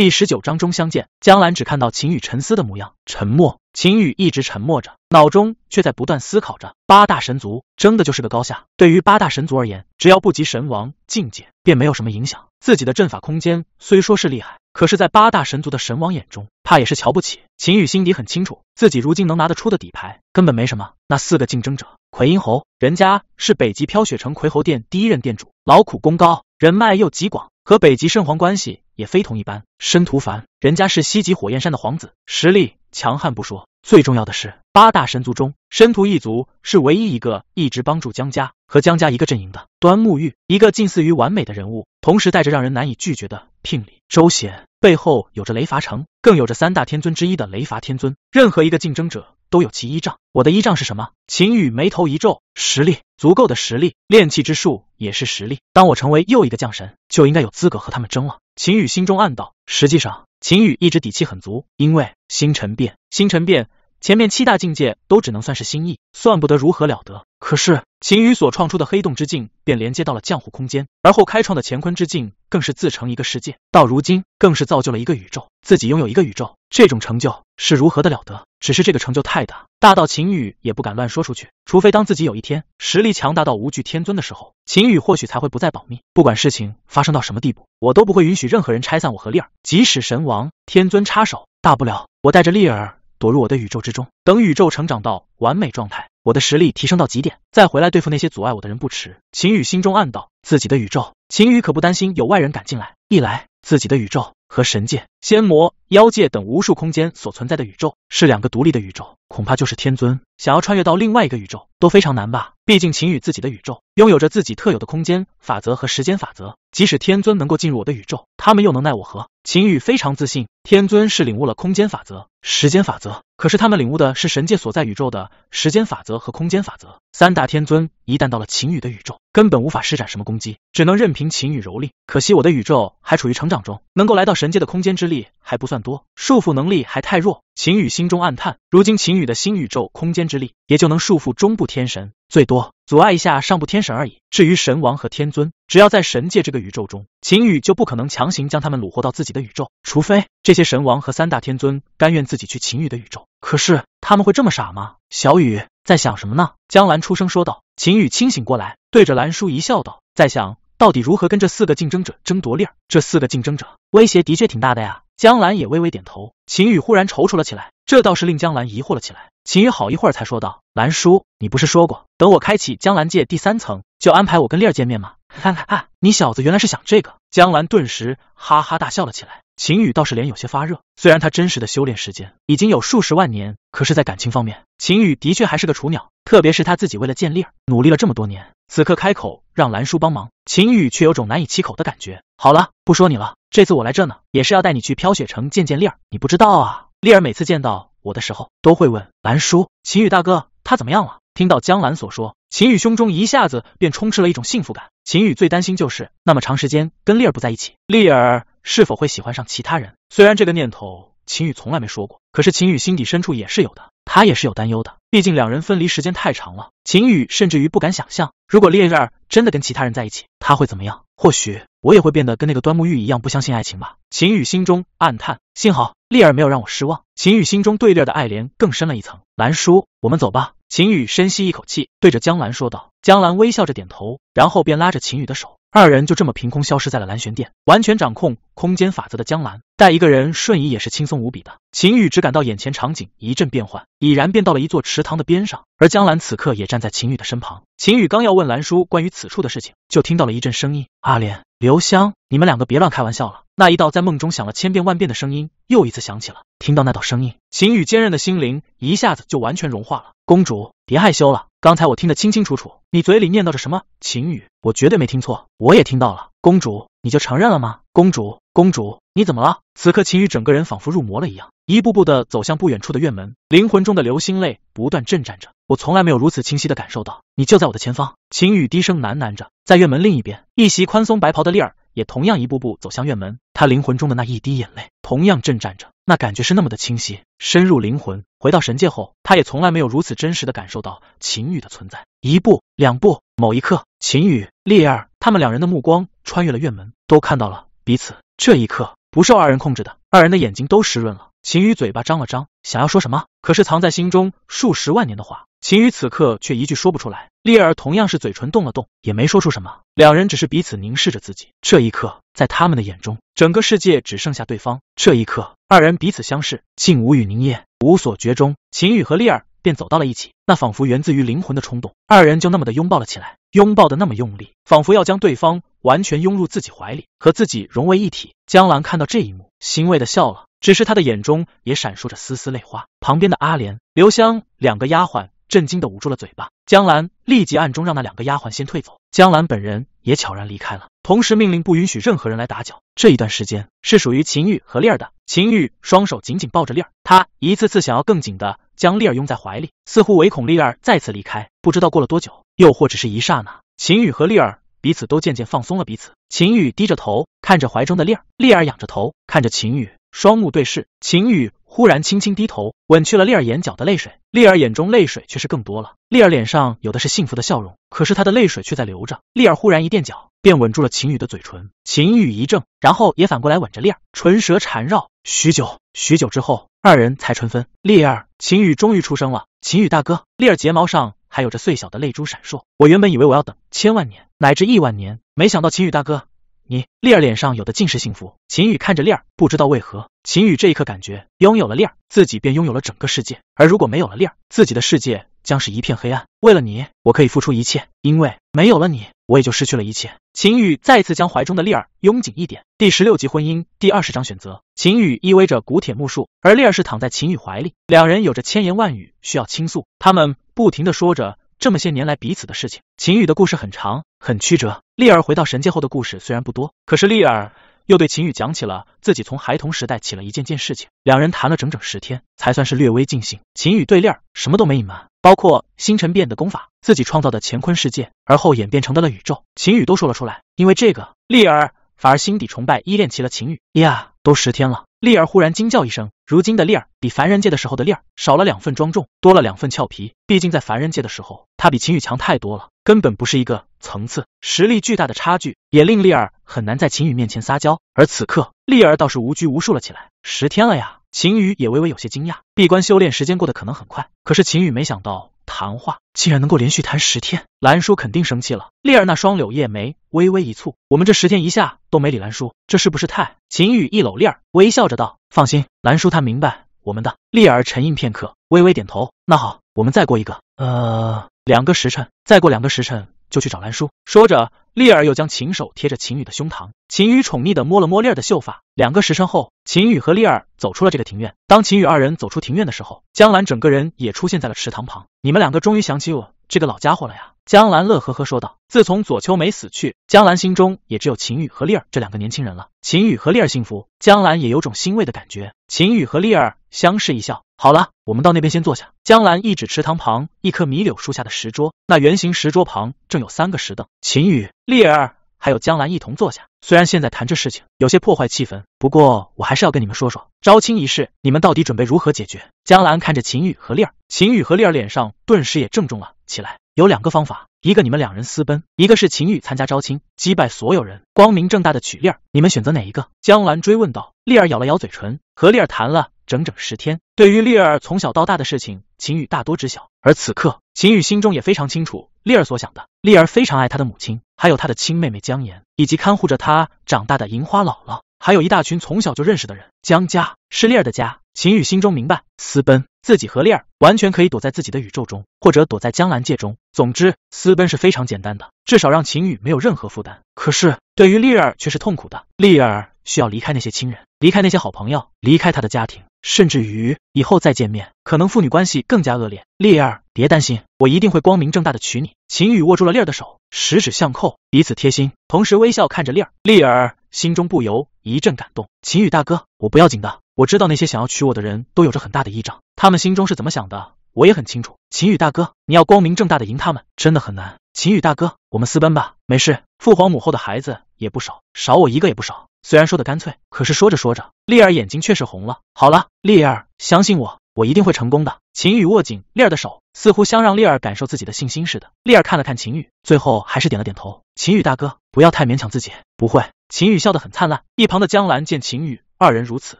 第十九章中相见，江澜只看到秦羽沉思的模样，沉默。秦羽一直沉默着，脑中却在不断思考着。八大神族争的就是个高下，对于八大神族而言，只要不及神王境界，便没有什么影响。自己的阵法空间虽说是厉害，可是，在八大神族的神王眼中，怕也是瞧不起。秦羽心底很清楚，自己如今能拿得出的底牌根本没什么。那四个竞争者，奎英侯，人家是北极飘雪城奎侯殿第一任殿主，劳苦功高，人脉又极广。和北极圣皇关系也非同一般。申屠凡，人家是西极火焰山的皇子，实力强悍不说，最重要的是八大神族中申屠一族是唯一一个一直帮助江家和江家一个阵营的。端木玉，一个近似于完美的人物，同时带着让人难以拒绝的聘礼。周显背后有着雷伐城，更有着三大天尊之一的雷伐天尊，任何一个竞争者都有其依仗。我的依仗是什么？秦羽眉头一皱，实力。足够的实力，炼气之术也是实力。当我成为又一个降神，就应该有资格和他们争了。秦羽心中暗道。实际上，秦羽一直底气很足，因为星辰变，星辰变，前面七大境界都只能算是心意，算不得如何了得。可是，秦羽所创出的黑洞之境，便连接到了浆糊空间，而后开创的乾坤之境，更是自成一个世界，到如今更是造就了一个宇宙，自己拥有一个宇宙。这种成就是如何的了得？只是这个成就太大，大到秦羽也不敢乱说出去。除非当自己有一天实力强大到无惧天尊的时候，秦羽或许才会不再保密。不管事情发生到什么地步，我都不会允许任何人拆散我和丽儿。即使神王、天尊插手，大不了我带着丽儿躲入我的宇宙之中。等宇宙成长到完美状态，我的实力提升到极点，再回来对付那些阻碍我的人不迟。秦羽心中暗道，自己的宇宙，秦羽可不担心有外人敢进来。一来。自己的宇宙和神界、仙魔、妖界等无数空间所存在的宇宙是两个独立的宇宙，恐怕就是天尊想要穿越到另外一个宇宙都非常难吧。毕竟秦羽自己的宇宙拥有着自己特有的空间法则和时间法则，即使天尊能够进入我的宇宙，他们又能奈我何？秦羽非常自信，天尊是领悟了空间法则、时间法则，可是他们领悟的是神界所在宇宙的时间法则和空间法则。三大天尊一旦到了秦羽的宇宙，根本无法施展什么攻击，只能任凭秦羽蹂躏。可惜我的宇宙还处于成长中，能够来到神界的空间之力还不算多，束缚能力还太弱。秦羽心中暗叹，如今秦羽的新宇宙空间之力，也就能束缚中部天神。最多阻碍一下上部天神而已，至于神王和天尊，只要在神界这个宇宙中，秦羽就不可能强行将他们虏获到自己的宇宙，除非这些神王和三大天尊甘愿自己去秦羽的宇宙。可是他们会这么傻吗？小雨在想什么呢？江兰出声说道。秦羽清醒过来，对着兰叔一笑道，在想到底如何跟这四个竞争者争夺利，儿。这四个竞争者威胁的确挺大的呀。江兰也微微点头。秦羽忽然踌躇了起来，这倒是令江兰疑惑了起来。秦宇好一会儿才说道：“兰叔，你不是说过，等我开启江兰界第三层，就安排我跟丽儿见面吗？”哈哈，你小子原来是想这个！江兰顿时哈哈大笑了起来。秦宇倒是脸有些发热，虽然他真实的修炼时间已经有数十万年，可是，在感情方面，秦宇的确还是个雏鸟。特别是他自己为了见丽儿努力了这么多年，此刻开口让兰叔帮忙，秦宇却有种难以启口的感觉。好了，不说你了，这次我来这呢，也是要带你去飘雪城见见丽儿。你不知道啊，丽儿每次见到……我的时候都会问兰叔，秦宇大哥他怎么样了？听到江兰所说，秦宇胸中一下子便充斥了一种幸福感。秦宇最担心就是那么长时间跟丽儿不在一起，丽儿是否会喜欢上其他人？虽然这个念头秦宇从来没说过，可是秦宇心底深处也是有的，他也是有担忧的。毕竟两人分离时间太长了，秦宇甚至于不敢想象，如果丽儿真的跟其他人在一起，他会怎么样？或许。我也会变得跟那个端木玉一样不相信爱情吧？秦宇心中暗叹，幸好丽儿没有让我失望。秦宇心中对丽儿的爱恋更深了一层。兰叔，我们走吧。秦宇深吸一口气，对着江兰说道。江兰微笑着点头，然后便拉着秦宇的手。二人就这么凭空消失在了蓝玄殿。完全掌控空间法则的江兰，带一个人瞬移也是轻松无比的。秦宇只感到眼前场景一阵变幻，已然变到了一座池塘的边上。而江兰此刻也站在秦宇的身旁。秦宇刚要问兰叔关于此处的事情，就听到了一阵声音：“阿莲，刘香，你们两个别乱开玩笑了。”那一道在梦中响了千遍万遍的声音又一次响起了。听到那道声音，秦羽坚韧的心灵一下子就完全融化了。公主，别害羞了，刚才我听得清清楚楚，你嘴里念叨着什么？秦羽，我绝对没听错，我也听到了。公主，你就承认了吗？公主，公主，你怎么了？此刻秦羽整个人仿佛入魔了一样，一步步的走向不远处的院门，灵魂中的流星泪不断震颤着。我从来没有如此清晰的感受到。你就在我的前方。秦羽低声喃喃着，在院门另一边，一袭宽松白袍的丽儿。也同样一步步走向院门，他灵魂中的那一滴眼泪同样震颤着，那感觉是那么的清晰，深入灵魂。回到神界后，他也从来没有如此真实的感受到秦羽的存在。一步，两步，某一刻，秦羽、丽儿他们两人的目光穿越了院门，都看到了彼此。这一刻，不受二人控制的，二人的眼睛都湿润了。秦羽嘴巴张了张，想要说什么，可是藏在心中数十万年的话，秦羽此刻却一句说不出来。丽儿同样是嘴唇动了动，也没说出什么。两人只是彼此凝视着自己，这一刻，在他们的眼中，整个世界只剩下对方。这一刻，二人彼此相视，竟无语凝噎，无所觉中，秦羽和丽儿便走到了一起。那仿佛源自于灵魂的冲动，二人就那么的拥抱了起来，拥抱的那么用力，仿佛要将对方。完全拥入自己怀里，和自己融为一体。江兰看到这一幕，欣慰的笑了，只是她的眼中也闪烁着丝丝泪花。旁边的阿莲、刘香两个丫鬟震惊的捂住了嘴巴。江兰立即暗中让那两个丫鬟先退走，江兰本人也悄然离开了，同时命令不允许任何人来打搅。这一段时间是属于秦雨和丽儿的。秦雨双手紧紧抱着丽儿，他一次次想要更紧的将丽儿拥在怀里，似乎唯恐丽儿再次离开。不知道过了多久，又或只是一刹那，秦雨和丽儿。彼此都渐渐放松了彼此。秦宇低着头看着怀中的丽儿，丽儿仰着头看着秦宇，双目对视。秦宇忽然轻轻低头，吻去了丽儿眼角的泪水，丽儿眼中泪水却是更多了。丽儿脸上有的是幸福的笑容，可是她的泪水却在流着。丽儿忽然一垫脚，便吻住了秦宇的嘴唇。秦宇一怔，然后也反过来吻着丽儿，唇舌缠绕许久，许久之后，二人才唇分。丽儿，秦宇终于出声了：“秦宇大哥。”丽儿睫毛上。还有着碎小的泪珠闪烁。我原本以为我要等千万年，乃至亿万年，没想到秦宇大哥，你丽儿脸上有的尽是幸福。秦宇看着丽儿，不知道为何，秦宇这一刻感觉拥有了丽儿，自己便拥有了整个世界。而如果没有了丽儿，自己的世界将是一片黑暗。为了你，我可以付出一切，因为没有了你，我也就失去了一切。秦宇再次将怀中的丽儿拥紧一点。第十六集婚姻第二十章选择。秦宇依偎着古铁木树，而丽儿是躺在秦宇怀里，两人有着千言万语需要倾诉。他们。不停的说着这么些年来彼此的事情，秦宇的故事很长，很曲折。丽儿回到神界后的故事虽然不多，可是丽儿又对秦宇讲起了自己从孩童时代起了一件件事情。两人谈了整整十天，才算是略微尽兴。秦宇对丽儿什么都没隐瞒，包括星辰变的功法，自己创造的乾坤世界，而后演变成的了宇宙，秦宇都说了出来。因为这个，丽儿反而心底崇拜依恋起了秦宇。呀，都十天了。丽儿忽然惊叫一声，如今的丽儿比凡人界的时候的丽儿少了两份庄重，多了两份俏皮。毕竟在凡人界的时候，她比秦羽强太多了，根本不是一个层次，实力巨大的差距也令丽儿很难在秦羽面前撒娇。而此刻，丽儿倒是无拘无束了起来。十天了呀，秦羽也微微有些惊讶。闭关修炼时间过得可能很快，可是秦羽没想到。谈话竟然能够连续谈十天，兰叔肯定生气了。丽儿那双柳叶眉微微一蹙，我们这十天一下都没理兰叔，这是不是太……秦宇一搂丽儿，微笑着道：“放心，兰叔他明白我们的。”丽儿沉吟片刻，微微点头。那好，我们再过一个呃两个时辰，再过两个时辰。就去找兰叔。说着，丽儿又将琴手贴着秦宇的胸膛，秦宇宠溺的摸了摸丽儿的秀发。两个时辰后，秦宇和丽儿走出了这个庭院。当秦宇二人走出庭院的时候，江兰整个人也出现在了池塘旁。你们两个终于想起我。这个老家伙了呀！江兰乐呵呵说道。自从左秋梅死去，江兰心中也只有秦羽和丽儿这两个年轻人了。秦羽和丽儿幸福，江兰也有种欣慰的感觉。秦羽和丽儿相视一笑。好了，我们到那边先坐下。江兰一指池塘旁一棵米柳树下的石桌，那圆形石桌旁正有三个石凳。秦羽、丽儿。还有江兰一同坐下。虽然现在谈这事情有些破坏气氛，不过我还是要跟你们说说招亲一事，你们到底准备如何解决？江兰看着秦宇和丽儿，秦宇和丽儿脸上顿时也郑重了起来。有两个方法，一个你们两人私奔，一个是秦宇参加招亲，击败所有人，光明正大的娶丽儿。你们选择哪一个？江兰追问道。丽儿咬了咬嘴唇，和丽儿谈了整整十天，对于丽儿从小到大的事情，秦宇大多知晓，而此刻秦宇心中也非常清楚。丽儿所想的，丽儿非常爱她的母亲，还有她的亲妹妹江妍，以及看护着她长大的银花姥姥，还有一大群从小就认识的人。江家是丽儿的家，秦宇心中明白，私奔，自己和丽儿完全可以躲在自己的宇宙中，或者躲在江兰界中，总之，私奔是非常简单的，至少让秦宇没有任何负担。可是，对于丽儿却是痛苦的，丽儿需要离开那些亲人，离开那些好朋友，离开她的家庭。甚至于以后再见面，可能父女关系更加恶劣。丽儿，别担心，我一定会光明正大的娶你。秦宇握住了丽儿的手，十指相扣，彼此贴心，同时微笑看着丽儿。丽儿心中不由一阵感动。秦宇大哥，我不要紧的。我知道那些想要娶我的人都有着很大的依仗，他们心中是怎么想的，我也很清楚。秦宇大哥，你要光明正大的赢他们，真的很难。秦宇大哥，我们私奔吧。没事，父皇母后的孩子也不少，少我一个也不少。虽然说的干脆，可是说着说着，丽儿眼睛却是红了。好了，丽儿，相信我，我一定会成功的。秦宇握紧丽儿的手，似乎想让丽儿感受自己的信心似的。丽儿看了看秦宇，最后还是点了点头。秦宇大哥，不要太勉强自己。不会。秦宇笑得很灿烂。一旁的江兰见秦宇二人如此，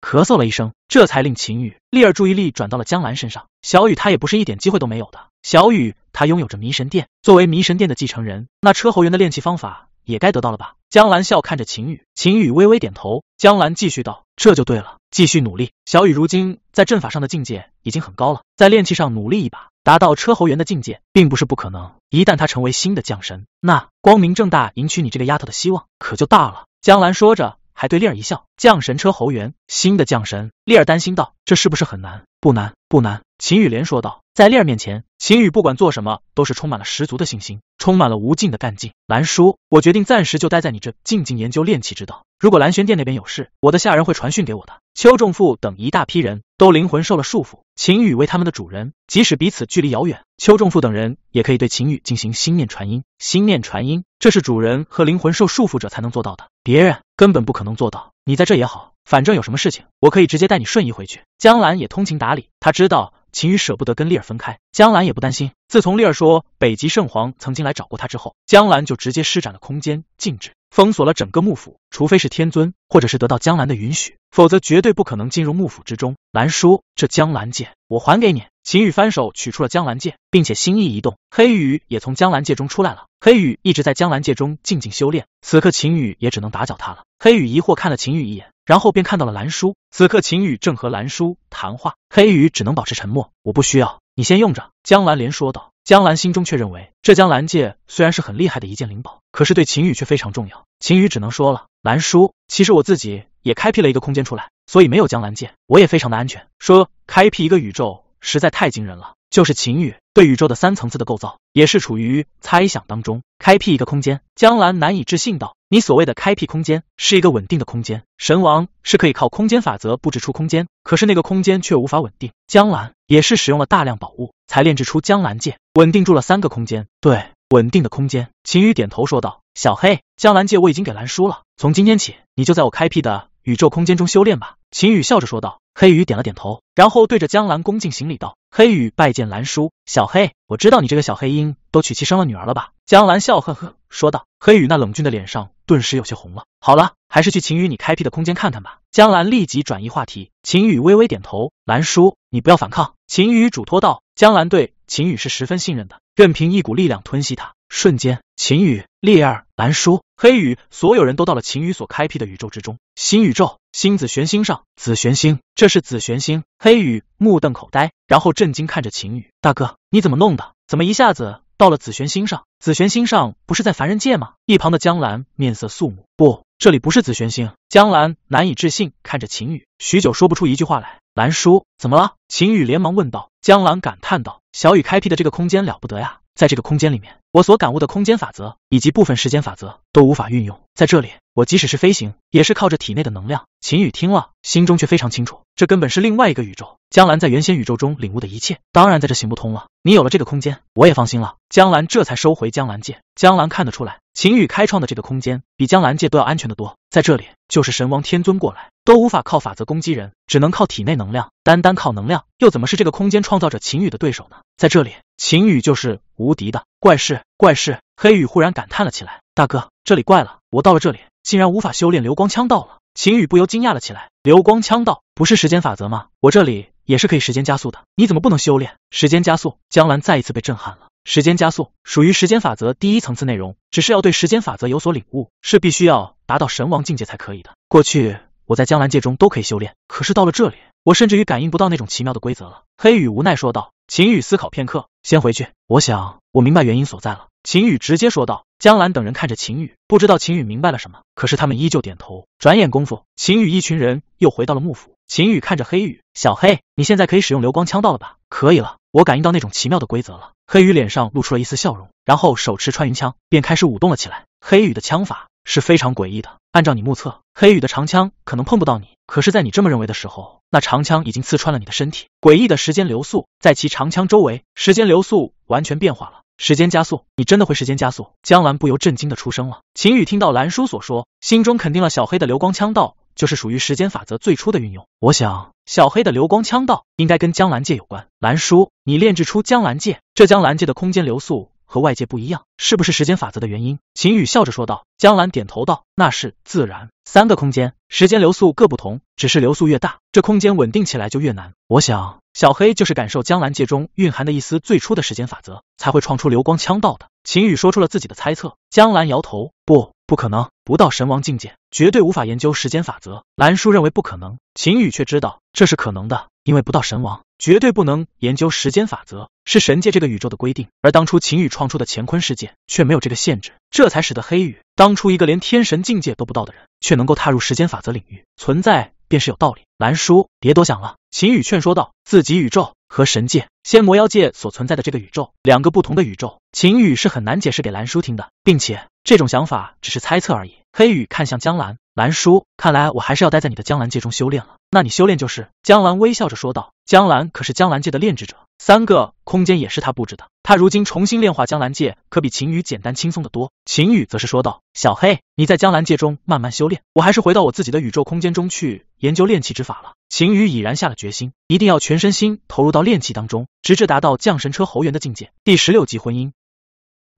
咳嗽了一声，这才令秦宇、丽儿注意力转到了江兰身上。小雨他也不是一点机会都没有的。小雨他拥有着迷神殿，作为迷神殿的继承人，那车侯元的炼气方法也该得到了吧。江兰笑看着秦宇，秦宇微微点头。江兰继续道：“这就对了，继续努力。小雨如今在阵法上的境界已经很高了，在炼器上努力一把，达到车侯元的境界，并不是不可能。一旦他成为新的将神，那光明正大迎娶你这个丫头的希望可就大了。”江兰说着，还对丽儿一笑。将神车侯元，新的将神。丽儿担心道：“这是不是很难？”“不难，不难。”秦宇连说道，在丽儿面前。秦宇不管做什么，都是充满了十足的信心，充满了无尽的干劲。蓝叔，我决定暂时就待在你这，静静研究炼气之道。如果蓝玄殿那边有事，我的下人会传讯给我的。邱仲富等一大批人都灵魂受了束缚，秦宇为他们的主人，即使彼此距离遥远，邱仲富等人也可以对秦宇进行心念传音。心念传音，这是主人和灵魂受束缚者才能做到的，别人根本不可能做到。你在这也好，反正有什么事情，我可以直接带你瞬移回去。江兰也通情达理，他知道。秦羽舍不得跟丽儿分开，江兰也不担心。自从丽儿说北极圣皇曾经来找过他之后，江兰就直接施展了空间禁制，封锁了整个幕府。除非是天尊，或者是得到江兰的允许，否则绝对不可能进入幕府之中。兰叔，这江兰剑我还给你。秦羽翻手取出了江兰剑，并且心意一动，黑羽也从江兰界中出来了。黑羽一直在江兰界中静静修炼，此刻秦羽也只能打搅他了。黑羽疑惑看了秦羽一眼。然后便看到了蓝叔，此刻秦宇正和蓝叔谈话，黑羽只能保持沉默。我不需要，你先用着。江兰莲说道。江兰心中却认为，这江兰界虽然是很厉害的一件灵宝，可是对秦宇却非常重要。秦宇只能说了，蓝叔，其实我自己也开辟了一个空间出来，所以没有江兰界，我也非常的安全。说开辟一个宇宙，实在太惊人了。就是秦宇对宇宙的三层次的构造，也是处于猜想当中。开辟一个空间，江兰难以置信道：“你所谓的开辟空间，是一个稳定的空间。神王是可以靠空间法则布置出空间，可是那个空间却无法稳定。江兰也是使用了大量宝物，才炼制出江兰界，稳定住了三个空间。对，稳定的空间。”秦宇点头说道。小黑，江兰界我已经给兰叔了，从今天起，你就在我开辟的宇宙空间中修炼吧。”秦宇笑着说道。黑鱼点了点头，然后对着江兰恭敬行礼道。黑羽拜见兰叔，小黑，我知道你这个小黑鹰都娶妻生了女儿了吧？江兰笑呵呵说道。黑羽那冷峻的脸上顿时有些红了。好了，还是去秦羽你开辟的空间看看吧。江兰立即转移话题。秦羽微微点头。兰叔，你不要反抗。秦羽嘱托道。江兰对秦羽是十分信任的，任凭一股力量吞噬他。瞬间，秦宇、烈儿、蓝叔、黑羽，所有人都到了秦宇所开辟的宇宙之中。新宇宙，星子玄星上，紫玄星，这是紫玄星。黑羽目瞪口呆，然后震惊看着秦宇，大哥，你怎么弄的？怎么一下子到了紫玄星上？紫玄星上不是在凡人界吗？一旁的江兰面色肃穆，不，这里不是紫玄星。江兰难以置信看着秦宇，许久说不出一句话来。蓝叔，怎么了？秦宇连忙问道。江兰感叹道：“小雨开辟的这个空间了不得呀，在这个空间里面。”我所感悟的空间法则以及部分时间法则都无法运用在这里。我即使是飞行，也是靠着体内的能量。秦宇听了，心中却非常清楚，这根本是另外一个宇宙。江兰在原先宇宙中领悟的一切，当然在这行不通了。你有了这个空间，我也放心了。江兰这才收回江兰界。江兰看得出来，秦宇开创的这个空间比江兰界都要安全的多。在这里，就是神王天尊过来，都无法靠法则攻击人，只能靠体内能量。单单靠能量，又怎么是这个空间创造者秦宇的对手呢？在这里，秦宇就是无敌的。怪事，怪事！黑羽忽然感叹了起来：“大哥，这里怪了，我到了这里。”竟然无法修炼流光枪道了，秦宇不由惊讶了起来。流光枪道不是时间法则吗？我这里也是可以时间加速的，你怎么不能修炼时间加速？江兰再一次被震撼了。时间加速属于时间法则第一层次内容，只是要对时间法则有所领悟，是必须要达到神王境界才可以的。过去我在江兰界中都可以修炼，可是到了这里，我甚至于感应不到那种奇妙的规则了。黑羽无奈说道。秦宇思考片刻，先回去。我想，我明白原因所在了。秦宇直接说道。江兰等人看着秦宇，不知道秦宇明白了什么，可是他们依旧点头。转眼功夫，秦宇一群人又回到了幕府。秦宇看着黑羽，小黑，你现在可以使用流光枪道了吧？可以了，我感应到那种奇妙的规则了。黑羽脸上露出了一丝笑容，然后手持穿云枪，便开始舞动了起来。黑羽的枪法是非常诡异的，按照你目测，黑羽的长枪可能碰不到你，可是，在你这么认为的时候。那长枪已经刺穿了你的身体，诡异的时间流速在其长枪周围，时间流速完全变化了，时间加速，你真的会时间加速？江兰不由震惊的出声了。秦宇听到兰叔所说，心中肯定了小黑的流光枪道就是属于时间法则最初的运用，我想小黑的流光枪道应该跟江兰界有关。兰叔，你炼制出江兰界，这江兰界的空间流速。和外界不一样，是不是时间法则的原因？秦宇笑着说道。江兰点头道：“那是自然，三个空间，时间流速各不同，只是流速越大，这空间稳定起来就越难。我想，小黑就是感受江兰界中蕴含的一丝最初的时间法则，才会创出流光枪道的。”秦宇说出了自己的猜测。江兰摇头：“不，不可能，不到神王境界，绝对无法研究时间法则。”兰叔认为不可能，秦宇却知道这是可能的。因为不到神王，绝对不能研究时间法则，是神界这个宇宙的规定。而当初秦宇创出的乾坤世界却没有这个限制，这才使得黑羽当初一个连天神境界都不到的人，却能够踏入时间法则领域。存在便是有道理。蓝叔，别多想了。秦宇劝说道，自己宇宙和神界、仙魔妖界所存在的这个宇宙，两个不同的宇宙，秦宇是很难解释给蓝叔听的，并且这种想法只是猜测而已。黑羽看向江兰。兰叔，看来我还是要待在你的江兰界中修炼了。那你修炼就是。江兰微笑着说道：“江兰可是江兰界的炼制者，三个空间也是他布置的。他如今重新炼化江兰界，可比秦宇简单轻松的多。”秦宇则是说道：“小黑，你在江兰界中慢慢修炼，我还是回到我自己的宇宙空间中去研究炼气之法了。”秦宇已然下了决心，一定要全身心投入到炼气当中，直至达到降神车侯元的境界。第十六集婚姻。